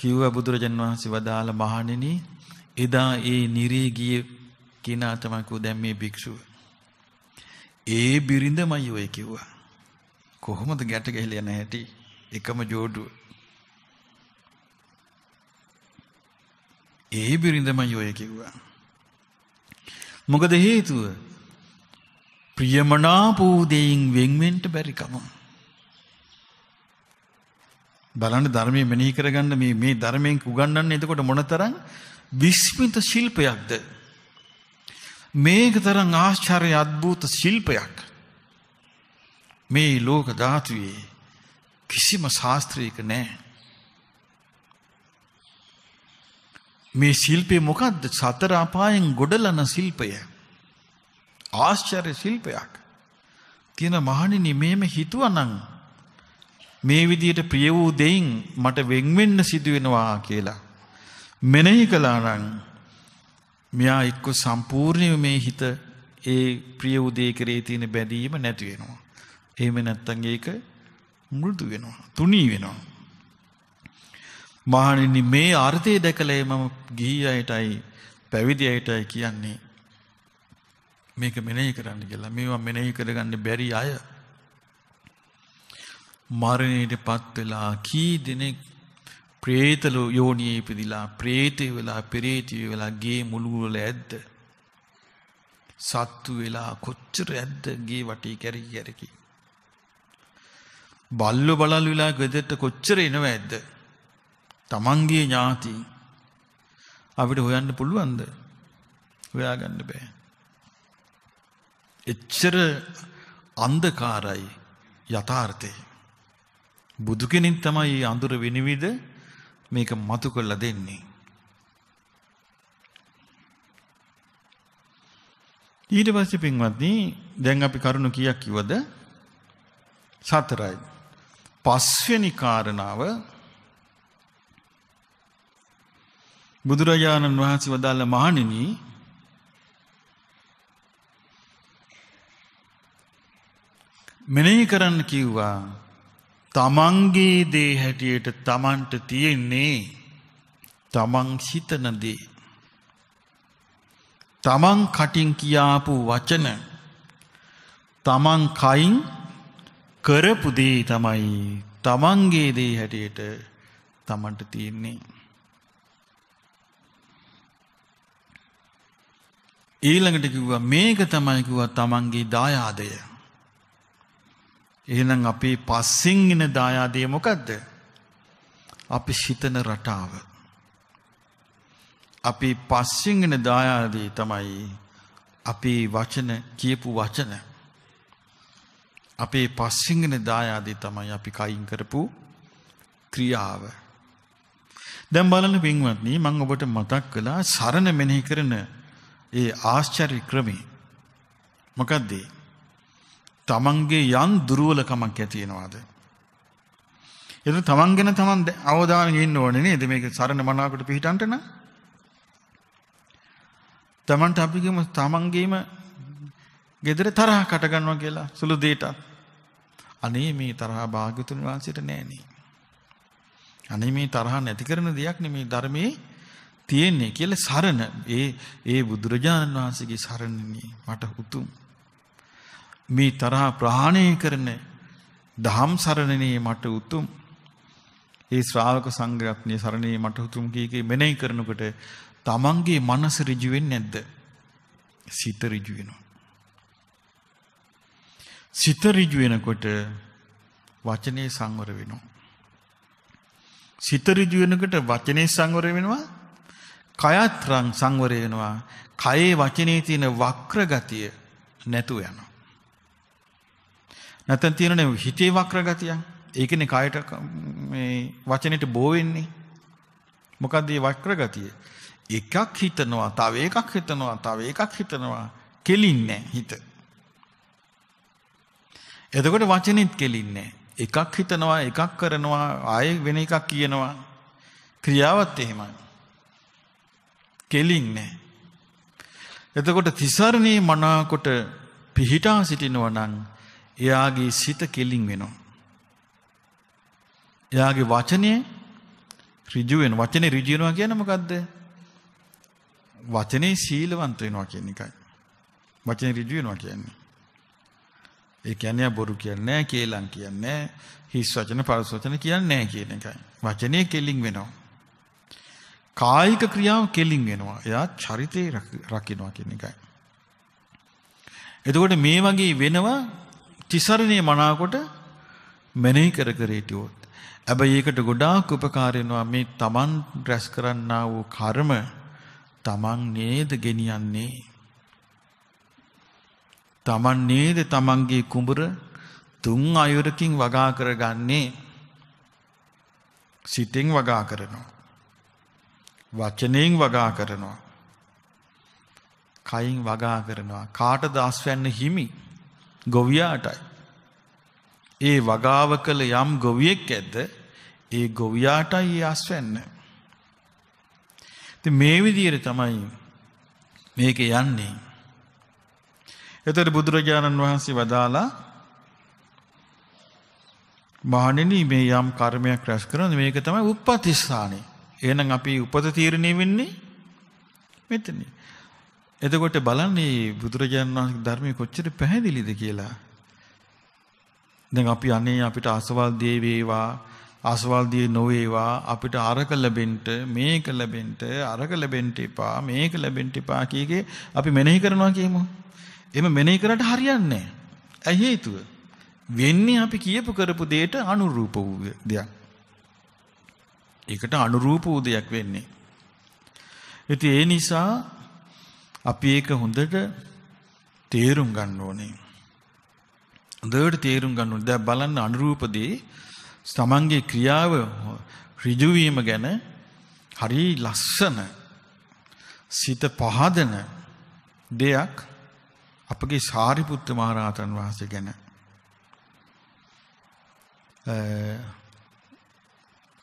කිව්වා බුදුරජාන් වහන්සේ වදාළ මහණෙනි එදා ඒ නිරේ ගිය කෙනා තමයි කෝ දැන් මේ භික්ෂුව. ඒ බිරිඳමයි ඔය කිව්වා. කොහොමද ගැට ගැහිලා නැහැටි එකම جوړුව. ඒ බිරිඳමයි ඔය කිව්වා. මොකද හේතුව? ප්‍රියමනාප වූ දෙයින් වෙන්වෙන්න බැරි කම. බලන්න ධර්මයේ මෙනෙහි කරගන්න මේ මේ ධර්මයෙන් උගන්වන්නේ එතකොට මොනතරම් විස්මිත ශිල්පයක්ද? මේක තරම් ආශ්චර්ය අద్భుත ශිල්පයක්. මේ ලෝක ධාතුවේ කිසිම ශාස්ත්‍රයක නැහැ. මේ ශිල්පය මොකක්ද සතර අපායෙන් ගොඩලන ශිල්පය. ආශ්චර්ය ශිල්පයක්. තියෙන මහණෙනි මේම හිතුවනම් මේ විදියට ප්‍රිය වූ දෙයින් මට වෙන් වෙන්න සිදු වෙනවා කියලා මෙනෙහි කළා නම් මෙයා එක්ක සම්පූර්ණයෙන්ම මේ හිත ඒ ප්‍රිය වූ දෙය කරේ තියෙන බැඳීම නැති වෙනවා. එහෙම නැත්නම් ඒක මෘදු වෙනවා. තුනී වෙනවා. මහණෙනි මේ අර්ථය දැකලා මම ගිහි අයටයි පැවිදි අයටයි කියන්නේ මේක මෙනෙහි කරන්න කියලා. මේවා මෙනෙහි කරගන්න බැරි අය මරණයටපත් වෙලා කී දෙනෙක් പ്രേත යෝනියේ ඉපදිලා പ്രേතය වෙලා පෙරේතය වෙලා ගේ මුළු වල ඇද්ද? සත්තු වෙලා කොච්චර ඇද්ද ගේ වටේ කැරි කැරකි. බල්ලෝ බලල් වෙලා ගෙදරට කොච්චර එනව ඇද්ද? තමන්ගේ ඥාතීන් අපිට හොයන්න පුළුවන්ද? හොයාගන්න බෑ. එච්චර අන්ධකාරයි යථාර්ථය. බුදු කෙනෙක් තමයි මේ අඳුර විනිවිද මේක මතු කරලා දෙන්නේ. ඊට පස්සේ පින්වත්නි දැන් අපි කරුණු කීයක් කිවද? සතරයි. පස්වෙනි කාරණාව බුදුරජාණන් වහන්සේ වදාළ මහණෙනි මෙනෙහි කරන්න කිව්වා තමන්ගේ දේ හැටියට තමන්ට තියෙන්නේ තමන් හිතන දේ තමන් කටින් කියාපු වචන තමන් කයින් කරපු දේ තමයි තමන්ගේ දේ හැටියට තමන්ට තියෙන්නේ ඊළඟට කිව්වා මේක තමයි කිව්වා තමන්ගේ දායාදය. එහෙනම් අපේ පස්සෙන් එන දායාදය මොකද්ද? අපි සිතන රටාව. අපි පස්සෙන් එන දායාදේ තමයි අපේ වචන කියපු වචන. අපේ පස්සෙන් එන දායාදේ තමයි අපි කයින් කරපු ක්‍රියාව. දැන් බලන්න වින්වත්නි මම ඔබට මතක් කළා සරණ මෙනෙහි කරන ඒ ආශ්චර්ය ක්‍රමේ මොකද්ද? තමන්ගේ යන් දුර්වලකමක් ඇතිවෙනවාද? එතන තමන් ගැන තමන් අවධානයෙන් ඉන්න ඕනේ නේද? මේක සරණ මනාවකට පිටින්ට නම්. තමන්ට අපි කියමු තමන්ගේම gedara තරහ කට ගන්නවා කියලා සුළු දෙයකට. අනේ මේ තරහ භාග්‍යතුන් වහන්සේට නෑනේ. අනේ මේ තරහ නැති කරන දෙයක් නෙමේ ධර්මයේ තියෙන්නේ කියල සරණ ඒ ඒ බුදුරජාණන් වහන්සේගේ සරණනී මට උතුම්. මේ තරහා ප්‍රහාණය කරන දහම් සරණනයේ මට උතුම් ඒ ශ්‍රාවක සංග්‍රත්නය සරණයේ මට උතුම්ගේගේ මෙනෙහි කරනකට තමන්ගේ මනස රිජුවෙන් නැද්ද සිත රිජුවෙනවා. සිත රිජුවෙනකොට වචනය සංවර වෙනවා. සිත රිජුවෙනකට වචනය සංවර වෙනවා කයත් රං සංවර වෙනවා. කයේ වචනේ තියෙන වක්‍ර ගතිය නැතුව යනවා. නැත්නම් තියෙනනේ හිතේ වක්‍ර ගතියක්. ඒකනේ කයට මේ වචනෙට බෝ වෙන්නේ. මොකද්ද මේ වක්‍ර ගතිය? එකක් හිතනවා, තව එකක් හිතනවා, තව එකක් හිතනවා. කෙලින්නේ හිත. එතකොට වචනෙත් කෙලින්නේ එකක් හිතනවා, එකක් කරනවා, ආයෙ වෙන එකක් කියනවා. ක්‍රියාවත් එහෙමයි. කෙලින් නෑ. එතකොට තිසරණයේ මනාකොට පිහිටා සිටිනව නම් එයාගේ සිත කෙලින් වෙනවා. එයාගේ වචනය ඍජුවෙන් වචනේ ඍජු වෙනවා කියන්නේ මොකද්ද? වචනේ සීලවන්ත වෙනවා කියන එකයි. වචනේ ඍජු වෙනවා කියන්නේ. ඒ කියන්නේ බොරු කියන්නේ නැහැ, කේලම් කියන්නේ නැහැ, හිස් වචන පරස වචන කියන්නේ නැහැ කියන එකයි. වචනේ කෙලින් වෙනවා. කායික ක්‍රියාව කෙලින් වෙනවා. එයා චරිතේ රකින්නවා කියන එකයි. එතකොට මේ වගේ වෙනවා තිසරණේ මනාකොට මෙනෙහි කර කර හිටියොත්. හැබැයි ඒකට ගොඩාක් උපකාර වෙනවා මේ Taman රැස් කරන්නා වූ කර්ම Taman නේද ගෙනියන්නේ. Taman නේද Tamanගේ කුඹර තුන් අයුරකින් වගා කරගන්නේ. සිතෙන් වගා කරනවා. වචනයෙන් වගා කරනවා. කයින් වගා කරනවා. කාටද අස්වැන්න හිමි? ගොවියාටයි. ඒ වගාව කළ යම් ගොවියෙක් ඇද්ද ඒ ගොවියාටයි ඒ අස්වැන්න. ඉතින් මේ විදිහට තමයි මේක යන්නේ. එතකොට බුදුරජාණන් වහන්සේ වදාලා මහණෙනි මේ යම් කර්මයක් රැස් කරනවා මේක තමයි උප්පත්ති ස්ථානේ. එහෙනම් අපි උපත තීරණය වෙන්නේ මෙතන. එතකොට බලන්නේ බුදුරජාණන් වහන්සේ ධර්මයේ කොච්චර පැහැදිලිද කියලා. දැන් අපි අනේ අපිට ආසවල් දේ වේවා ආසවල් දේ නොවේවා අපිට අරක ලැබෙන්න මේක ලැබෙන්න අරක ලැබෙන්න එපා මේක ලැබෙන්න එපා කීකේ අපි මෙනෙහි කරනවා කියමු. එහෙම මෙනෙහි කරාට හරියන්නේ නැහැ. ඇයි හේතුව? වෙන්නේ අපි කියපු කරපු දෙයට අනුරූප වූ දෙයක්. ඒකට අනුරූප වූ දෙයක් වෙන්නේ. ඉතින් ඒ නිසා අපි ඒක හොඳට තේරුම් ගන්න ඕනේ. හොඳට තේරුම් ගන්න ඕනේ. දැන් බලන්න අනුරූප දේ තමන්ගේ ක්‍රියාව ඍජු වීම ගැන හරි ලස්සන සිත පහදන දෙයක් අපගේ සාරිපුත්ත මහරහතන් වහන්සේ ගැන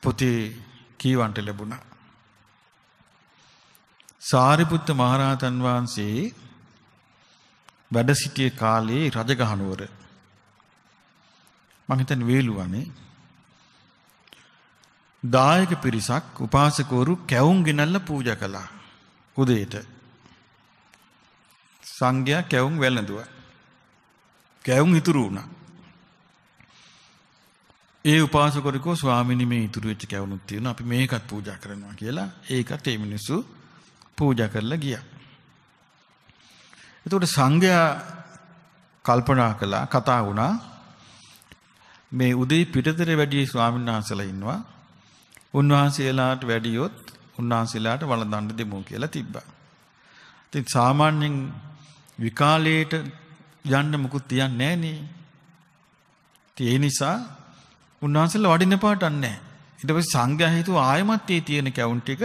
පොතේ කීවන්ට ලැබුණා. සාරිපුත්ත මහරහතන් වහන්සේ වැඩ සිටිය කාලේ රජගහනුවර මං හිතන්නේ වේලුවනේ දායක පිරිසක් උපාසකවරු කැවුම් ගෙනල්ලා පූජා කළා උදේට සංඝයා කැවුම් වැළඳුවා කැවුම් ඉතුරු වුණා ඒ උපාසකවරකෝ ස්වාමීනි මේ ඉතුරු වෙච්ච කැවුණුත් තියෙනවා අපි මේකත් පූජා කරනවා කියලා ඒකත් ඒ මිනිස්සු පූජා කරලා ගියා. එතකොට සංඝයා කල්පනා කළා කතා වුණා මේ උදේ පිටතර වැඩි ස්වාමීන් වහන්සේලා ඉන්නවා. උන්වහන්සේලාට වැඩියොත් උන්වහන්සේලාට වළඳන්න දෙමු කියලා තිබ්බා. ඉතින් සාමාන්‍යයෙන් විකාලේට යන්න මුකුත් තියන්නේ නැහනේ. ඒ නිසා උන්වහන්සේලා වඩින්න පාටක් නැහැ. ඊට පස්සේ සංඝයා හිතුව ආයමත් ඒ තියෙන කැවුම් ටික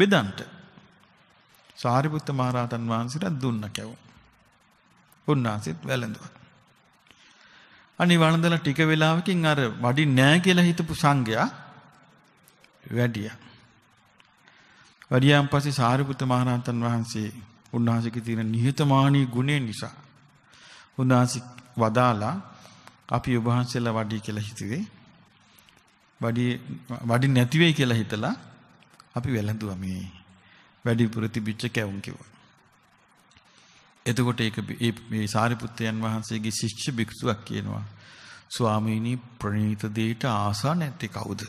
බෙදන්න. සාරිපුත්ත මහරහතන් වහන්සේට දුන්න කැවුම්. උන්වහන්සේත් වැළඳුවා. අනිත් වළඳලා ටික වෙලාවකින් අර වඩින්නේ නැහැ කියලා හිතපු සංඝයා වැඩියා. වැඩියාන් පස්සේ සාරිපුත්ත මහරහතන් වහන්සේ උන්වහන්සේගේ තියෙන නිහතමානී ගුණය නිසා උන්වහන්සේ වදාලා අපි ඔබ වහන්සේලා වඩි කියලා හිතුවේ. වඩි වඩි නැති වෙයි කියලා හිතලා අපි වැළඳුවා මේ වැඩිපුර තිබිච්ච කැවුම් කිව්වා. එතකොට ඒක මේ සාරිපුත්තයන් වහන්සේගේ ශිෂ්‍ය භික්ෂුවක් කියනවා. ස්වාමීනි ප්‍රණීත දෙයට ආසා නැත්තේ කවුද?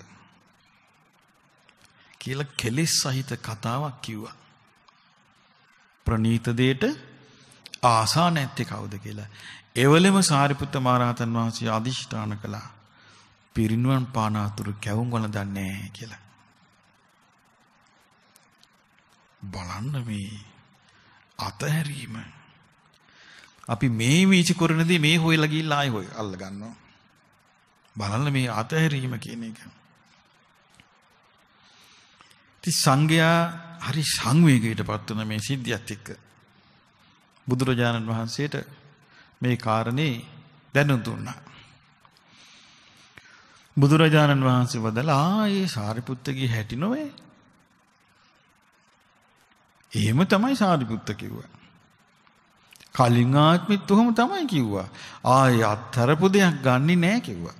කියලා කෙලෙස් සහිත කතාවක් කිව්වා. ප්‍රණීත දෙයට ආසා නැත්තේ කවුද කියලා. එවලෙම සාරිපුත්ත මහරහතන් වහන්සේ අදිෂ්ඨාන කළා. පිරිනුවන් පානාතුරු කැවුම් වල දන්නේ කියලා. බලන්න මේ අතහැරීම අපි මේ වීච කරනදී මේ හොයලා ගිහිල්ලා ආයෙ හොය අල්ල ගන්නවා. බලන්න මේ අතහැරීම කියන එක. ති සංගයා හරි සංවේගයටපත් වෙන මේ සිද්ධියත් එක්ක බුදුරජාණන් වහන්සේට මේ කාරණේ දැනු දුන්නා. බුදුරජාණන් වහන්සේ වදලා ඒ සාරිපුත්තගේ හැටි නොවේ. එහෙම තමයි සාරිපුත්ත කිව්වා. කලින් ආත්මෙත් උහම තමයි කිව්වා. ආයේ අත්තරපු දෙයක් ගන්නෙ නෑ කිව්වා.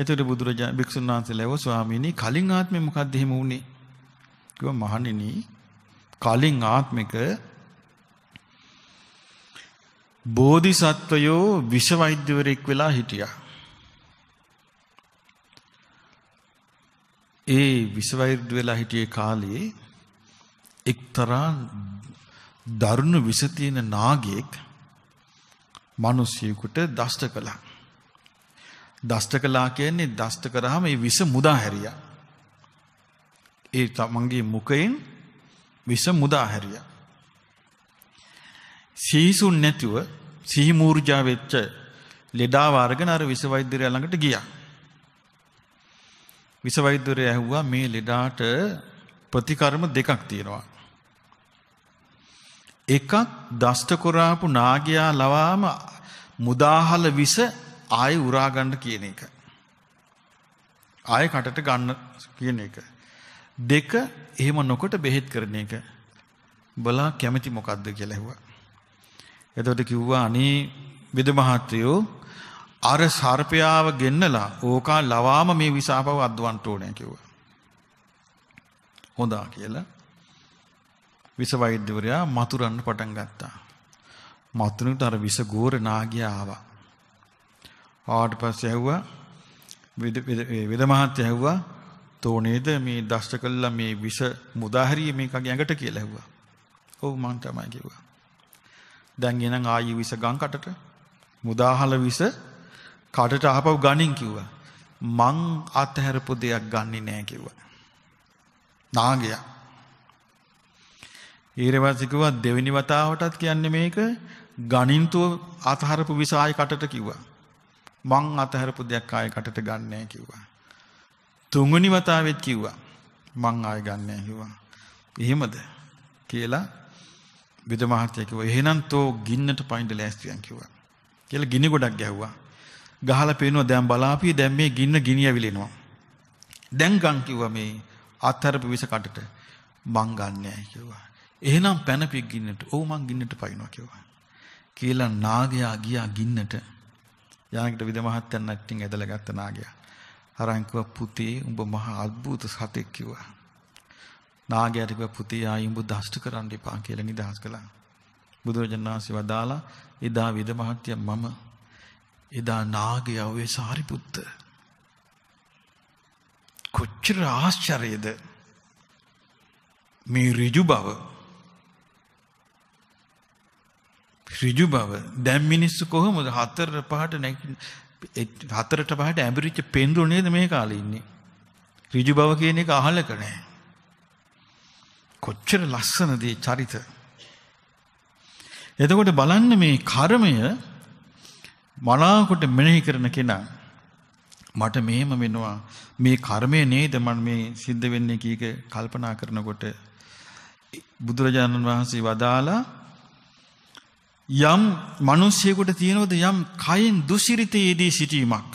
එතකොට බුදුරජාණන් භික්ෂුන් වහන්සේලාව ස්වාමීනි කලින් ආත්මෙ මොකද්ද එහෙම වුනේ? කිව්වා මහණෙනි කලින් ආත්මික බෝධිසත්වයෝ විෂවෛද්‍යවරයෙක් වෙලා හිටියා. ඒ විෂවෛද්‍ය වෙලා හිටියේ කාලේ එක්තරා දරුණු විෂ තියෙන නාගයෙක් මිනිසියෙකුට දෂ්ට කළා. දෂ්ට කළා කියන්නේ දෂ්ට කරාම ඒ විෂ මුදා හැරියා. ඒ තමන්ගේ මුඛයෙන් විෂ මුදා හැරියා. සීසුන් නැතුව සිහිමූර්ජා වෙච්ච ලෙඩාව අරගෙන අර විස වෛද්‍යරයා ළඟට ගියා. විස වෛද්‍යරයා ඇහුවා මේ ලෙඩාට ප්‍රතිකර්ම දෙකක් තියෙනවා. එකක් දෂ්ට කරාපු නාගයා ලවාම මුදාහල විස ආයෙ උරා ගන්න කියන එක. ආයෙ කටට ගන්න කියන එක. දෙක එහෙම නොකොට බෙහෙත් කරන එක. බලා කැමැති මොකද්ද කියලා ඇහුවා. එතකොට කිව්වා අනේ විද මහත්තයෝ අර සර්පයාව ගෙන්නලා ඕකා ලවාම මේ විසාපව අද්වන්න ඕනේ කිව්වා. හොඳා කියලා විස වෛද්‍යවරයා මතුරන්න පටන් ගත්තා. මතුරුනට අර විස ගෝර නාගයා ආවා. ආවට පස්සේ ඇහුවා විද මහත්තයා ඇහුවා තෝ නේද මේ දෂ්ට කළා මේ විස මුදාහැරිය මේකගේ ඇඟට කියලා ඇහුවා. ඔව් මං තමයි කිව්වා. දැන් ගෙනන් ආයි විස ගම් කටට මුදාහල විස කටට ආපහු ගනින් කිව්වා. මං අතහැරපු දෙයක් ගන්නෙ නෑ කිව්වා. නාගයා. ඊරවසේ කිව්වා දෙවෙනි වතාවටත් කියන්නේ මේක ගණින්තුව අතහරපු විස ආයි කටට කිව්වා. මං අතහැරපු දෙයක් ආයි කටට ගන්නෑ කිව්වා. තුන්වෙනි වතාවෙත් කිව්වා. මං ආය ගන්නෑ කිව්වා. එහෙමද කියලා විද මහත්තයා කිව්වා එහෙනම් තෝ ගින්නට පයින්ද ලෑස්තියන් කිව්වා. කියලා ගිනි ගොඩක් ගැහුවා. ගහලා පේනවා දැන් බලාපිය දැන් මේ ගින්න ගිනි ඇවිලෙනවා. දැන් ගම් කිව්වා මේ අත්හැරපු විස කටට මං ගන්නෑ කිව්වා. එහෙනම් පැනපික් ගින්නට. ඔව් මං ගින්නට පයින්නවා කිව්වා. කියලා නාගයා ගියා ගින්නට. යාගිට විද මහත්තයන් නැට්ටින් ඇදලා ගත්ත නාගයා. අරන් කිව්වා පුතේ උඹ මහා අద్භූත සතෙක් කිව්වා. නාගයාට කිව්වා පුතේ ආයුඹ දෂ්ට කරන්න එපා කියලා නිදහස් කළා. බුදුරජාණන් වහන්සේ වදාලා එදා විද මහත්ය මම එදා නාගයා වේ සාරිපුත්ත. කොච්චර ආශ්චර්යද මේ ඍජු බව. ඍජු බව දැන් මිනිස්සු කොහොමද හතර පහට නැගින් හතරට පහට ඇඹරිච්ච පෙන්දුර නේද මේ කාලේ ඉන්නේ. ඍජු බව කියන එක අහලක නැහැ. කොච්චර ලස්සනද චරිත. එතකොට බලන්න මේ කර්මය මනාකොට මෙනෙහි කරන කෙනා මට මෙහෙම වෙනවා මේ කර්මය නේද මම මේ සිද්ධ වෙන්නේ කීක කල්පනා කරනකොට බුදුරජාණන් වහන්සේ වදාලා යම් මිනිසියෙකුට තියෙනවද යම් කයෙන් දුසිරිතයේදී සිටීමක්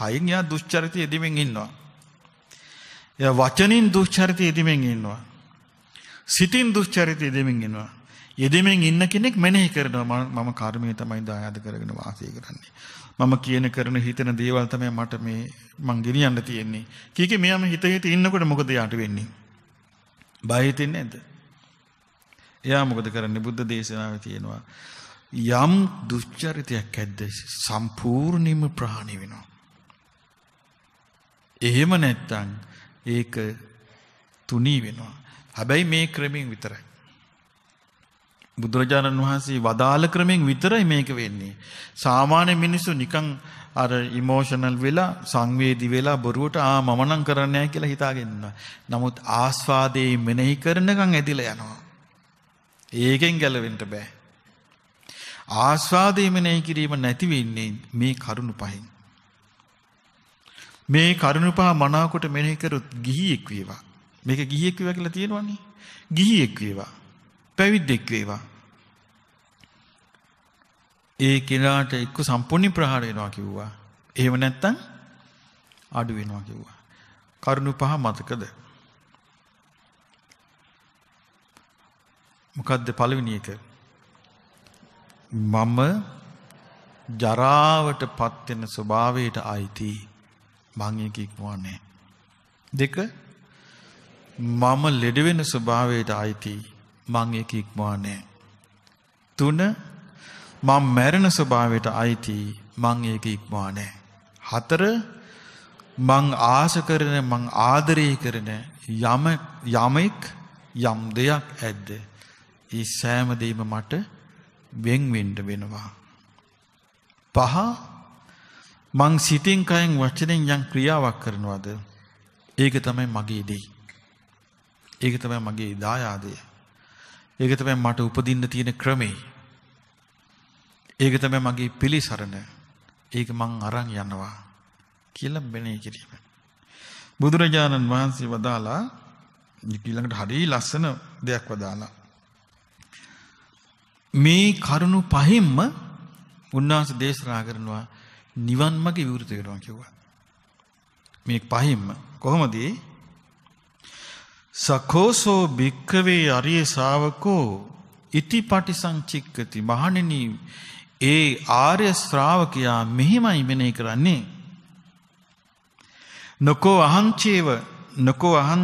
කයින් යා දුෂ්චරිතය යෙදීමෙන් ඉන්නවා එයා වචනින් දුෂ්චරිතය යෙදීමෙන් ඉන්නවා සිතින් දුස්චරිතය දෙමින් එනවා. යෙදෙමින් ඉන්න කෙනෙක් මෙනෙහි කරනවා මම කර්මය තමයි දායාද කරගෙන වාසය කරන්නේ. මම කියන කරන හිතන දේවල් තමයි මට මේ මං ගෙනියන්න තියෙන්නේ. කීකේ මෙයාම හිත හිත ඉන්නකොට මොකද යාට වෙන්නේ? බය හිතෙන්නේ නැද්ද? එයා මොකද කරන්නේ බුද්ධ දේශනාවේ තියෙනවා. යම් දුස්චරිතයක් ඇද්ද සම්පූර්ණයෙන්ම ප්‍රහාණය වෙනවා. එහෙම නැත්නම් ඒක තුනී වෙනවා. හැබැයි මේ ක්‍රමෙන් විතරයි. බුදුරජාණන් වහන්සේ වදාළ ක්‍රමෙන් විතරයි මේක වෙන්නේ. සාමාන්‍ය මිනිස්සු නිකන් අර ඉමෝෂනල් වෙලා සංවේදී වෙලා බොරුවට ආ මම නම් කරන්නේ නැහැ කියලා හිතාගෙන ඉන්නවා. නමුත් ආස්වාදයේ මෙනෙහි කරනකම් ඇදිලා යනවා. ඒකෙන් ගැලවෙන්න බෑ. ආස්වාදයේ මෙනෙහි කිරීම නැති වෙන්නේ මේ කරුණු පහෙන්. මේ කරුණු පහ මනාවකට මෙනෙහි කරොත් ගිහියෙක් වේවා. මේක ගිහියෙක් වේවා කියලා තියෙනවනේ. ගිහියෙක් වේවා. පැවිද්දෙක් වේවා. ඒ කෙනාට එක්ක සම්පූර්ණ ප්‍රහාර වෙනවා කිව්වා. එහෙම නැත්නම් අඩු වෙනවා කිව්වා. කරුණු පහ මතකද? මොකද්ද පළවෙනි එක? මම ජරාවට පත් වෙන ස්වභාවයට අයිති. මං ඒක ඉක්මවන්නේ. දෙක මම ලෙඩවෙන ස්වභාවයට අයිති මං එක ඉක්මවා නෑ. තුන මං මැරෙන ස්වභාවයට අයිති මං ඒක ඉක්මවා නෑ. හතර මං ආස කරන මං ආදරය කරන යමෙක් යම් දෙයක් ඇද්ද. ඒ සෑමදීම මට වෙන්වෙන්ඩ වෙනවා. පහ මං සිතින් කයෙන් වචනෙන් යම් ක්‍රියාවක් කරනවාද. ඒක තමයි මගේදී. ඒක තමයි මගේ දායාදය. ඒක තමයි මට උපදින්න තියෙන ක්‍රමේ. ඒක තමයි මගේ පිළිසරණ. ඒක මං අරන් යනවා කියලා මෙනෙහි කිරීම. බුදුරජාණන් වහන්සේ වදාලා ඊළඟට හරි ලස්සන දෙයක් වදාලා. මේ කරුණු පහෙන්ම උන්වහන්සේ දේශනා කරනවා නිවන් මාගේ විවෘත වෙනවා කිව්වා. මේ පහින්ම කොහොමද ඒ සකෝසෝ භික්කවේ අරිය ශාවකෝ ඉතිපටි සංචික්කති මහණෙනි ඒ ආර්ය ශ්‍රාවකයා මෙහිමයි මෙනෙහි කරන්නේ නොකෝ අහංචේව නොකෝ අහං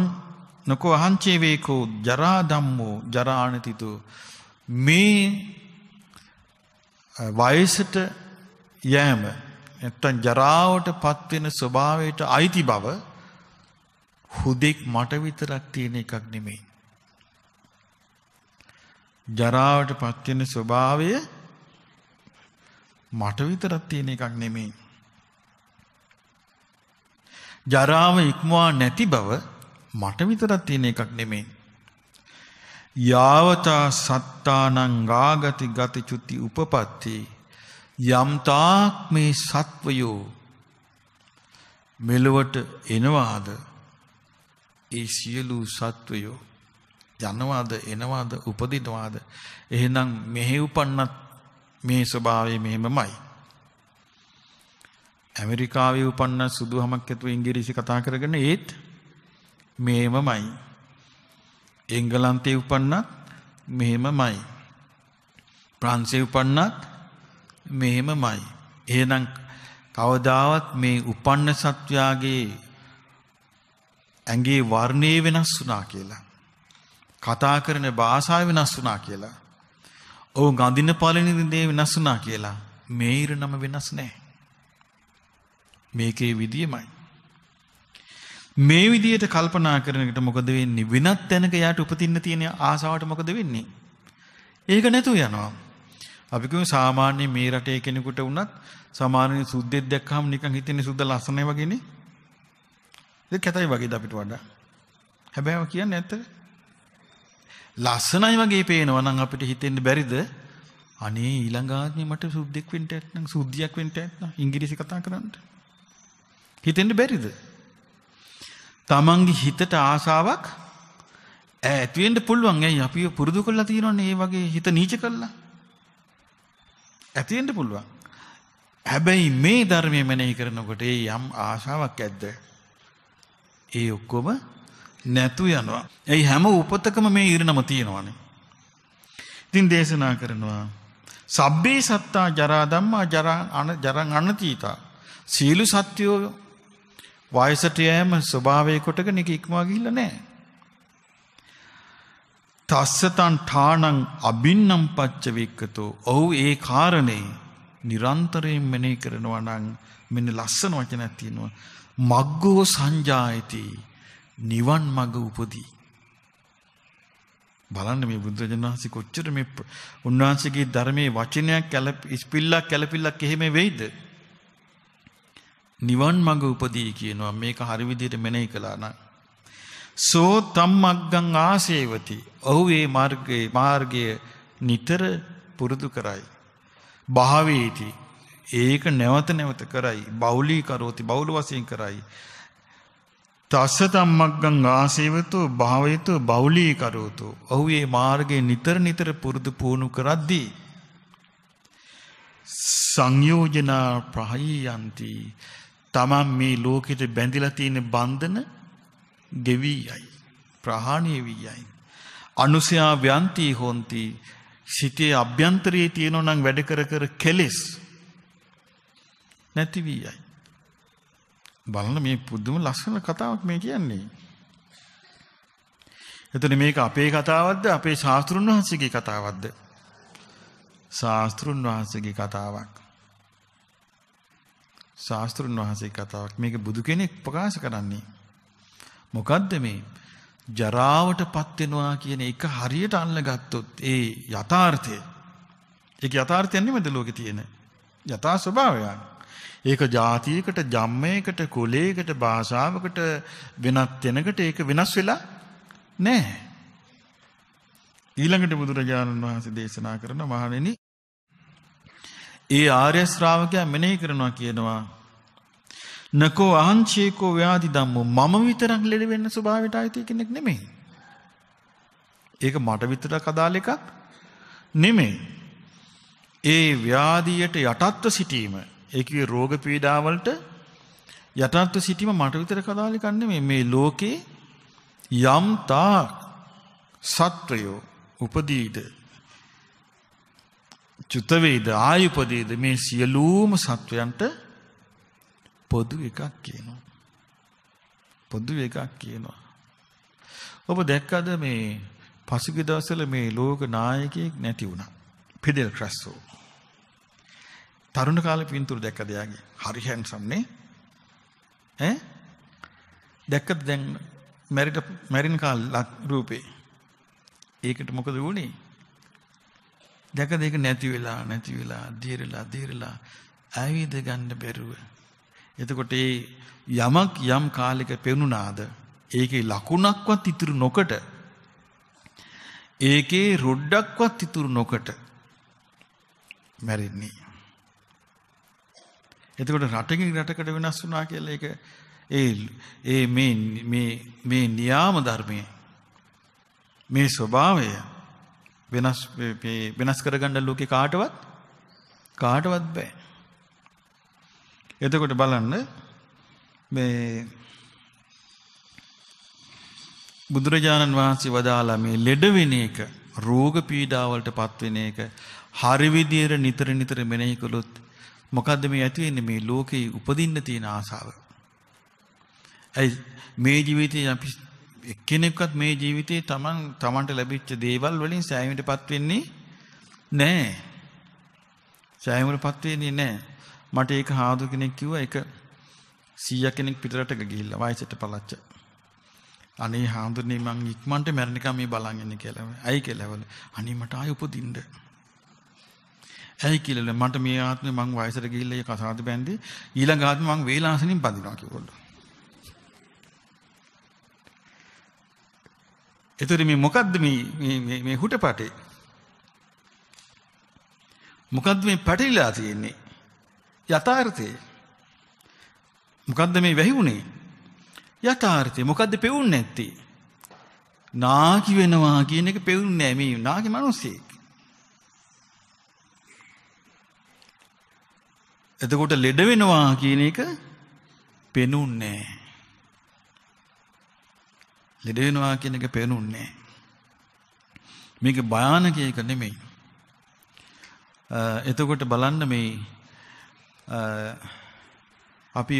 නොකෝ අහංචේවේකෝ ජරා ධම්මෝ ජරාණතිතු මේ වයසට යෑම නැත්තම් ජරාවට පත්වෙන ස්වභාවයට අයිති බව හුදෙක් මට විතරක් තියෙන එකක් නෙමෙයි. ජරාවට පත්වෙන ස්වභාවය මට විතරක් තියෙන එකක් නෙමෙයි. ජරාව ඉක්මවා නැති බව මට විතරක් තියෙන එකක් නෙමෙයි. යාවතා සත්තානං ගාගති ගති චුති උපපත්ති යම්තාක් මේ සත්වයෝ මෙලොවට එනවාද ඒ සියලු සත්වයෝ යනවාද එනවාද උපදිනවාද එහෙනම් මෙහි උපන්නත් මේ ස්වභාවය මෙහෙමමයි ඇමරිකාවේ උපන්න සුදුහමක් ඇතුව ඉංග්‍රීසි කතා කරගෙන ඒත් මේමමයි එංගලන්තයේ උපන්නත් මෙහෙමමයි ප්‍රංශයේ උපන්නත් මෙහෙමමයි එහෙනම් කවදාවත් මේ උපන්න සත්වයාගේ ඇගේ වර්ණය වෙනස් වනා කියලා. කතා කරන භාෂාව වෙනස් වනා කියලා. ඔවු ගඳින පලනිදේ වෙනස් වනා කියලා මේර නම වෙනස් නෑ. මේකේ විදියමයි. මේ විදියට කල්පනා කරනකට මොකද වෙන්නේ වෙනත් තැනක යාට උපතින්න තියෙන ආසාවට මොකද වෙන්නේ. ඒක නැතු යනවා. අපිකම සාමාන්‍ය මේ රටේ කෙනෙකුට වුණත් සාමාන්‍ය සුද්දෙක් දැක්කම නිකන් හිතෙන්නේ සුද්ද ලස්සනයි වගේනේ ඉතින් කැතයි වගේද අපිට වඩා. හැබැයි කියන්නේ ඇත්ත. ලස්සනයි වගේ පේනවා නම් අපිට හිතෙන්න බැරිද? අනේ ඊළඟ ආත්මේ මට සුද්දෙක් වෙන්න ඇත්නම් සුද්ධියක් වෙන්න ඇත්නම් ඉංග්‍රීසි කතා කරන්න. හිතෙන්න බැරිද? තමන්ගේ හිතට ආසාවක් ඇති වෙන්න පුළුවන්. ඇයි අපි පුරුදු කරලා තියෙනවනේ මේ වගේ හිත නීච කරලා. ඇති වෙන්න පුළුවන්. හැබැයි මේ ධර්මය මෙනෙහි කරනකොට ඒ යම් ආශාවක් ඇද්ද? ඒ ඔක්කොම නැතු යනවා. ඇයි හැම උපතකම මේ ඉරණම තියෙනවානේ. ඉතින් දේශනා කරනවා සබ්බේ සත්තා ජරා ධම්මා ජරා ජරං අනතීතා සීලු සත්‍යෝ වයසට යෑම ස්වභාවය කොටගෙන එක ඉක්මවා ගිහිල්ලා නැහැ. තස්සතන් ඨාණං අබින්නම් පච්ච වික්කතෝ. ඔව් ඒ කාරණේ නිරන්තරයෙන් මෙනෙහි කරනවා නම් මෙන්න ලස්සන වචනක් තියෙනවා. මග්ගෝ සංජායති නිවන් මඟ උපදී. බලන්න මේ බුදුරජාණන් වහන්සේ කොච්චර මේ උන්වහන්සේගේ ධර්මයේ වචනයක් ඉස්පිල්ලක් කැළපිල්ලක් එහෙම වෙයිද? නිවන් මඟ උපදී කියනවා මේක හරි විදිහට මෙනෙහි කළා නම්. සෝ තම්මග්ගං ආසේවති. ඔහු ඒ මාර්ගයේ මාර්ගය නිතර පුරුදු කරයි. භාවේති ඒක නැවත නැවත කරයි බෞලී කරෝති බෞල වශයෙන් කරයි තස්ස ධම්මග්ගං ආසේවතෝ භාවයතෝ බෞලී කරෝතෝ ඔහු මේ මාර්ගයේ නිතර නිතර පුරුදු පුහුණු කරද්දී සංයෝජනා ප්‍රහයන්ති තමන් මේ ලෝකෙට බැඳිලා තියෙන බන්ධන ගෙවි යයි ප්‍රහාණය වී යයි අනුසයා ව්‍යන්ති හොන්ති සිතේ අභ්‍යන්තරයේ තියෙනවා නම් වැඩ කර කර කෙලෙස් නැති වී යයි. බලන්න මේ පුදුම ලස්සන කතාවක් මේ කියන්නේ. එතන මේක අපේ කතාවක්ද අපේ ශාස්ත්‍රුන් වහන්සේගේ කතාවක්ද? ශාස්ත්‍රුන් වහන්සේගේ කතාවක්. ශාස්ත්‍රුන් වහන්සේගේ කතාවක්. මේක බුදු කෙනෙක් ප්‍රකාශ කරන්නේ. මොකද්ද මේ? ජරාවටපත් වෙනවා කියන එක හරියට අල්ලගත්තොත් ඒ යථාර්ථය. ඒක යථාර්ථයක් නෙමෙයි ලෝකේ තියෙන. යථා ස්වභාවයක්. ඒක ජාතියකට ජම්මයකට කුලේකට භාෂාවකට වෙනත් වෙනකට ඒක වෙනස් වෙලා නැහැ. ඊළඟට බුදුරජාණන් වහන්සේ දේශනා කරන මහණෙනි ඒ ආර්ය ශ්‍රාවකයා මෙනෙහි කරනවා කියනවා නකෝ අහංචේකෝ ව්‍යාධි ධම්මෝ මම විතරක් ලෙඩ වෙන්න ස්වභාවයට ආйти කෙනෙක් නෙමෙයි. ඒක මට විතරක් අදාළ එකක් නෙමෙයි. ඒ ව්‍යාධියට යටත්ව සිටීම ඒකේ රෝග පීඩාවලට යටත්ව සිටීම මට විතර කදාලිකක් නෙමෙයි මේ ලෝකේ යම් තා සත්වයෝ උපදීද චුත වේද ආයුපදීද මේ සියලුම සත්වයන්ට පොදු එකක් කියනවා පොදු එකක් කියනවා ඔබ දැක්කද මේ පසුගිය දවස්වල මේ ලෝක නායකයෙක් නැති වුණා ෆිඩෙල් ක්‍රැස්සෝ තරුණ කාලේ පින්තූර දැක්කද යාගේ? හරි හැන්සම් නේ. ඈ? දැක්කද දැන් මැරිට මැරින කාල රූපේ. ඒකට මොකද වුනේ? දැකද ඒක නැති වෙලා නැති වෙලා දීරලා දීරලා ආවිද ගන්න බැරුව. එතකොට ඒ යමක් යම් කාලයක පෙනුනාද ඒකේ ලකුණක්වත් ඉතුරු නොකොට ඒකේ රොඩ්ඩක්වත් ඉතුරු නොකොට මැරෙන්නේ. එතකොට රටකින් රටකට වෙනස් වුණා කියලා ඒක ඒ ඒ මේ මේ මේ න්‍යාම ධර්මයේ මේ ස්වභාවය වෙනස් වෙනස් කරගන්න ලෝකේ කාටවත් කාටවත් බෑ. එතකොට බලන්න මේ බුදුරජාණන් වහන්සේ වදාලා මේ ලෙඩ වෙන එක රෝග පීඩාවලට පත්වෙන එක හරි විදියට නිතර නිතර මෙනෙහි කළොත් මොකද්ද මේ ඇති වෙන්නේ මේ ලෝකේ උපදින්න තියෙන ආසාව. ඇයි මේ ජීවිතේ අපි එක්කෙනෙක්වත් මේ ජීවිතේ Taman Tamanට ලැබිච්ච දේවල් වලින් සෑහීමටපත් වෙන්නේ නැහැ. සෑහීමටපත් වෙන්නේ නැහැ. මට ඒක හාදු කෙනෙක් කිව්වා ඒක 100 කෙනෙක් පිටරට ගිහිල්ලා වයසට පලච්ච. අනේ හාඳුනේ මං ඉක්මනට මැරෙනකම් මේ බලන් ඉන්නේ කියලා. ඇයි කියලා වල. අනේ මට ආයෙ උපදින්න. ඇයි කියලා මට මේ ආත්මේ මං වයසට ගිහිල්ලා ඒ කසාද බැන්දේ ඊළඟ ආත්මේ මං වේලාසනින් බඳිනවා කිව්වොත්. ඒතර මේ මොකද්ද මේ මේ මේ හුටපටේ? මොකද්ද මේ පැටලිලා තියෙන්නේ? යථාර්ථය. මොකද්ද මේ වැහි උනේ? යථාර්ථය. මොකද්ද පෙවුන්නේ නැත්තේ? නාකි වෙනවා කියන එක පෙවුන්නේ නැහැ මේ නාකි මිනිස්සේ. එතකොට ලෙඩ වෙනවා කියන එක පෙනුන්නේ ලෙඩ වෙනවා කියන එක පෙනුන්නේ මේක භයානක එක නෙමෙයි එතකොට බලන්න මේ අපි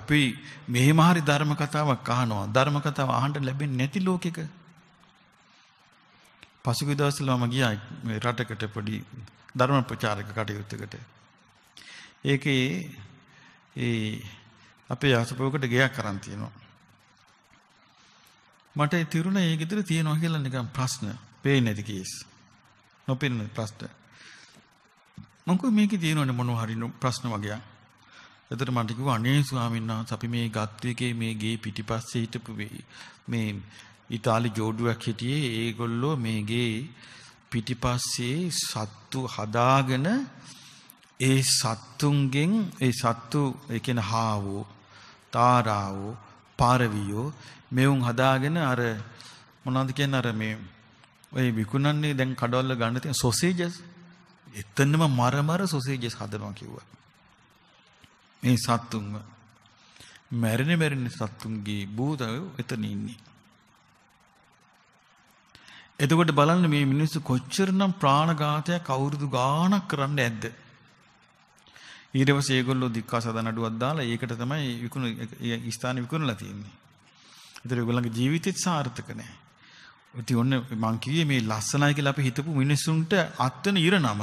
අපි මෙහෙම හරි ධර්ම කතාවක් අහනවා ධර්ම කතාව අහන්න ලැබෙන්නේ නැති ලෝකෙක පසුගිය දවස්වල මම ගියා රටකට පොඩි ධර්ම ප්‍රචාරක කටයුත්තකට ඒකේ ඒ අපේ අසපුවකට ගෙයක් අරන් තියෙනවා. මට ඒ තිරුණ ඒ ගෙදර තියෙනවා කියලා නිකන් ප්‍රශ්න. පේන්නේ නැති කීස්. නොපෙනෙන ප්‍රශ්න. මං කෝ මේකේ තියෙනවනේ මොනවා හරි ප්‍රශ්න වගේක්. එතකොට මට කිව්වා අනේ ස්වාමීන් වහන්සේ අපි මේ ගත්ත එකේ මේ ගේ පිටිපස්සේ හිටපු මේ ඉතාලි ජෝඩුවක් හිටියේ ඒගොල්ලෝ මේ ගේ පිටිපස්සේ සත්තු හදාගෙන ඒ සත්තුන්ගෙන් ඒ සත්තු එකෙන හාවෝ තාරාවෝ පාරවියෝ මෙවුන් හදාගෙන අර මොනවද කියන්නේ අර මේ ඔය විකුණන්නේ දැන් කඩවල ගන්න තියෙන සොසේජස් එතනම මරමර සොසේජස් හදනවා කිව්වා මේ සත්තුන්ව මැරෙන මැරෙන සත්තුන්ගේ භූතය එතන ඉන්නේ එතකොට බලන්න මේ මිනිස්සු කොච්චරනම් ප්‍රාණඝාතයක් අවුරුදු ගාණක් කරන්න ඇද්ද ඊට පස්සේ ඒගොල්ලෝ දික්කා සදන අඩුවක් දාලා ඒකට තමයි විකුණු ඒ ස්ථාන විකුණලා තියෙන්නේ. ඒතර ඒගොල්ලන්ගේ ජීවිතෙත් සාර්ථක නැහැ. ඉතින් ඔන්න මං කිව්වේ මේ ලස්සනයි කියලා අපි හිතපු මිනිස්සුන්ට අත්වන ඉරණම.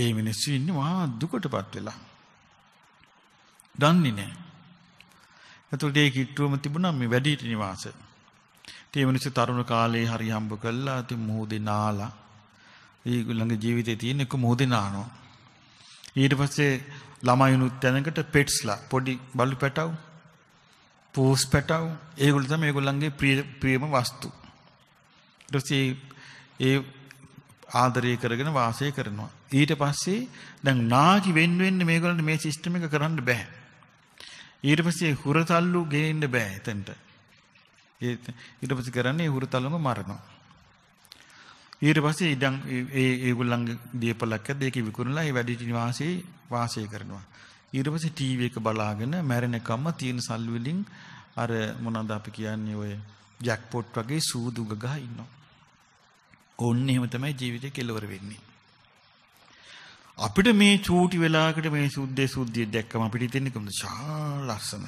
ඒ මිනිස්සු ඉන්නේ මහා දුකටපත් වෙලා. දන්නේ නැහැ. එතකොට ඒ කිට්ටුවම තිබුණා මේ වැඩිහිටි නිවාස. ඉතින් මිනිස්සු තරුණ කාලේ හරි හම්බ කළා. ඉතින් මොහොදේ නාලා ඒගොල්ලන්ගේ ජීවිතේ තියෙන එක මොහොතේ නානවා. ඊට පස්සේ ළමයිනුත් තැනකට පෙට්ස්ලා පොඩි බලු පැටව් පෝස් පැටව් ඒගොල්ලෝ තමයි ඒගොල්ලන්ගේ ප්‍රිය ප්‍රියම වස්තු. ඊට පස්සේ ඒ ආදරය කරගෙන වාසය කරනවා. ඊට පස්සේ දැන් නාකි වෙන්න වෙන්න මේගොල්ලන්ට මේ සිස්ටම් එක කරන්න බෑ. ඊට පස්සේ හුරතල්ලු ගේන්න බෑ එතනට. ඊට පස්සේ කරන්නේ හුරතල්ලුම මරනවා. ඊට පස්සේ ඉඩම් ඒ ඒගොල්ලන්ගේ දීපලක් ඇද්ද ඒක විකුණලා ඒ වැඩිහිටි නිවාසයේ වාසය කරනවා. ඊට පස්සේ ටීවී එක බලාගෙන මැරෙනකම්ම තියෙන සල්ලි වලින් අර මොනවාද අපි කියන්නේ ඔය ජැක්පොට් වගේ සූදු ගගහ ඉන්නවා. ඕන්න එහෙම තමයි ජීවිතේ කෙලවර වෙන්නේ. අපිට මේ චූටි වෙලාවකට මේ සුද්දේ සුද්ධිය දැක්කම අපිට හිතෙන්නේ කොහොමද? ශා ලස්සන.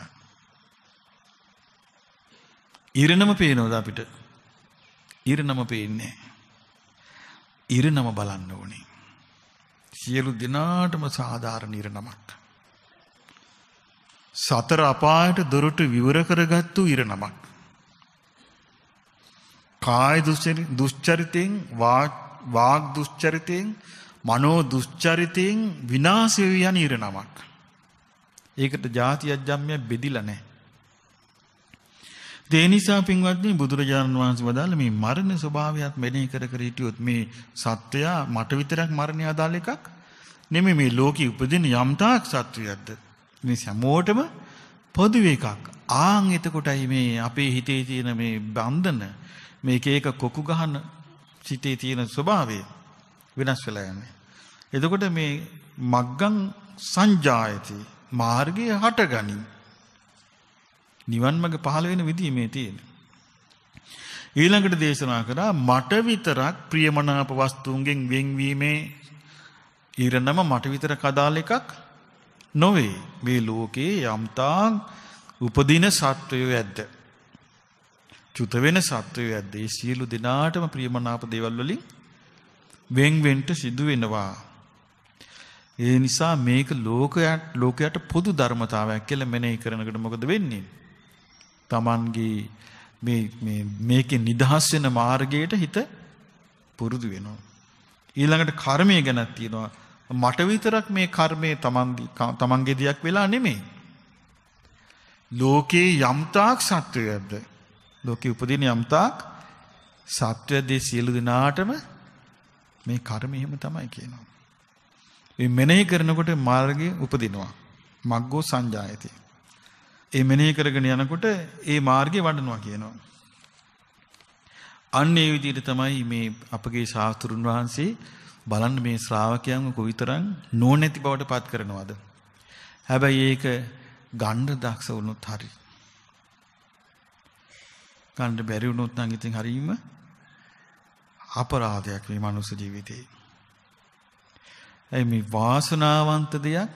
ඉරණම පේනවද අපිට? ඉරණම පේන්නේ නැහැ. ඉරණම බලන්න ඕනේ. සියලු දිනාටම සාධාරණ ඉරණමක්. සතර අපායට දොරටු විවර කරගත්තු ඉරණමක්. කාය දුෂ්චරිතයෙන් වාග් දුෂ්චරිතයෙන් මනෝ දුෂ්චරිතයෙන් විනාශ වෙ යන ඉරණමක්. ඒකට ಜಾති අධ්‍යම්ය බෙදිලා නැහැ. ඒ නිසා පින්වත්නි බුදුරජාණන් වහන්සේ වදාළ මේ මරණ ස්වභාවයත් මෙනෙහි කර කර හිටියොත් මේ සත්වයා මට විතරක් මරණය අදාළ එකක් නෙමෙයි මේ ලෝකෙ උපදින යම්තාක් සත්වයක්ද මේ සමෝටම පොදු එකක් ආන් එතකොටයි මේ අපේ හිතේ තියෙන මේ බන්ධන මේක එක කොකු ගහන සිතේ තියෙන ස්වභාවය වෙනස් වෙලා යන්නේ. එතකොට මේ මග්ගං සංජායති මාර්ගය හටගනී. නිවන් මඟ පහළ වෙන විදිය මේ තියෙන. ඊළඟට දේශනා කරා මට විතරක් ප්‍රියමනාප වස්තුන්ගෙන් වෙන්වීමේ ඊරණම මට විතර කදාල එකක් නොවේ. මේ ලෝකේ යම්තාන් උපදින සත්වයෝ ඇද්ද. චුත වෙන සත්වයෝ ඇද්ද. ඒ සියලු දෙනාටම ප්‍රියමනාප දේවල් වලින් වෙන්වෙන්ට සිදු වෙනවා. ඒ නිසා මේක ලෝකයට ලෝකයට පොදු ධර්මතාවයක් කියලා මෙනෙහි කරනකොට මොකද වෙන්නේ? තමන්ගේ මේකෙන් නිදහස් වෙන මාර්ගයට හිත පුරුදු වෙනවා. ඊළඟට කර්මය ගැනත් තියෙනවා. මට විතරක් මේ කර්මය තමන්ගේ දෙයක් වෙලා නෙමෙයි. ලෝකේ යම්තාක් සත්වයක්ද ලෝකෙ උපදින යම්තාක් සත්වය දේ සියලු දෙනාටම මේ කර්ම එහෙම තමයි කියනවා. මේ මෙනෙහි කරනකොට මාර්ගය උපදිනවා. මග්ගෝ සංජායතේ ඒ මෙනෙහි කරගෙන යනකොට ඒ මාර්ගය වඩනවා කියනවා. අන්න ඒ විදිහට තමයි මේ අපගේ ශාස්ත්‍රුන් වහන්සේ බලන්න මේ ශ්‍රාවකයන්ව කොයිතරම් නොනැති බවට පත් කරනවද. හැබැයි ඒක ගණ්ඩ දක්ෂ වුණොත් හරි. ගණ්ඩ බැරි වුණොත් නම් ඉතින් හරීම අපරාධයක් මේ මනුස්ස ජීවිතේ. ඇයි මේ වාසනාවන්ත දෙයක්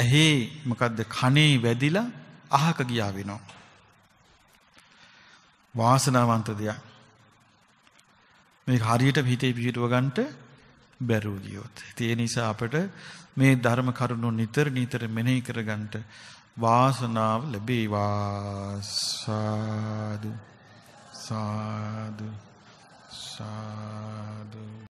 ඇහි මොකද්ද කනේ වැදිලා අහක ගියා වෙනවා. වාසනාවන්ත දෙයක්. මේක හරියට හිතේ පිහිටුව ගන්නට බැරුව ගියොත්. ඒ නිසා අපට මේ ධර්ම කරුණු නිතර නිතර මෙනෙහි කරගන්නට වාසනාව ලැබේවා සාදු සාදු සාදු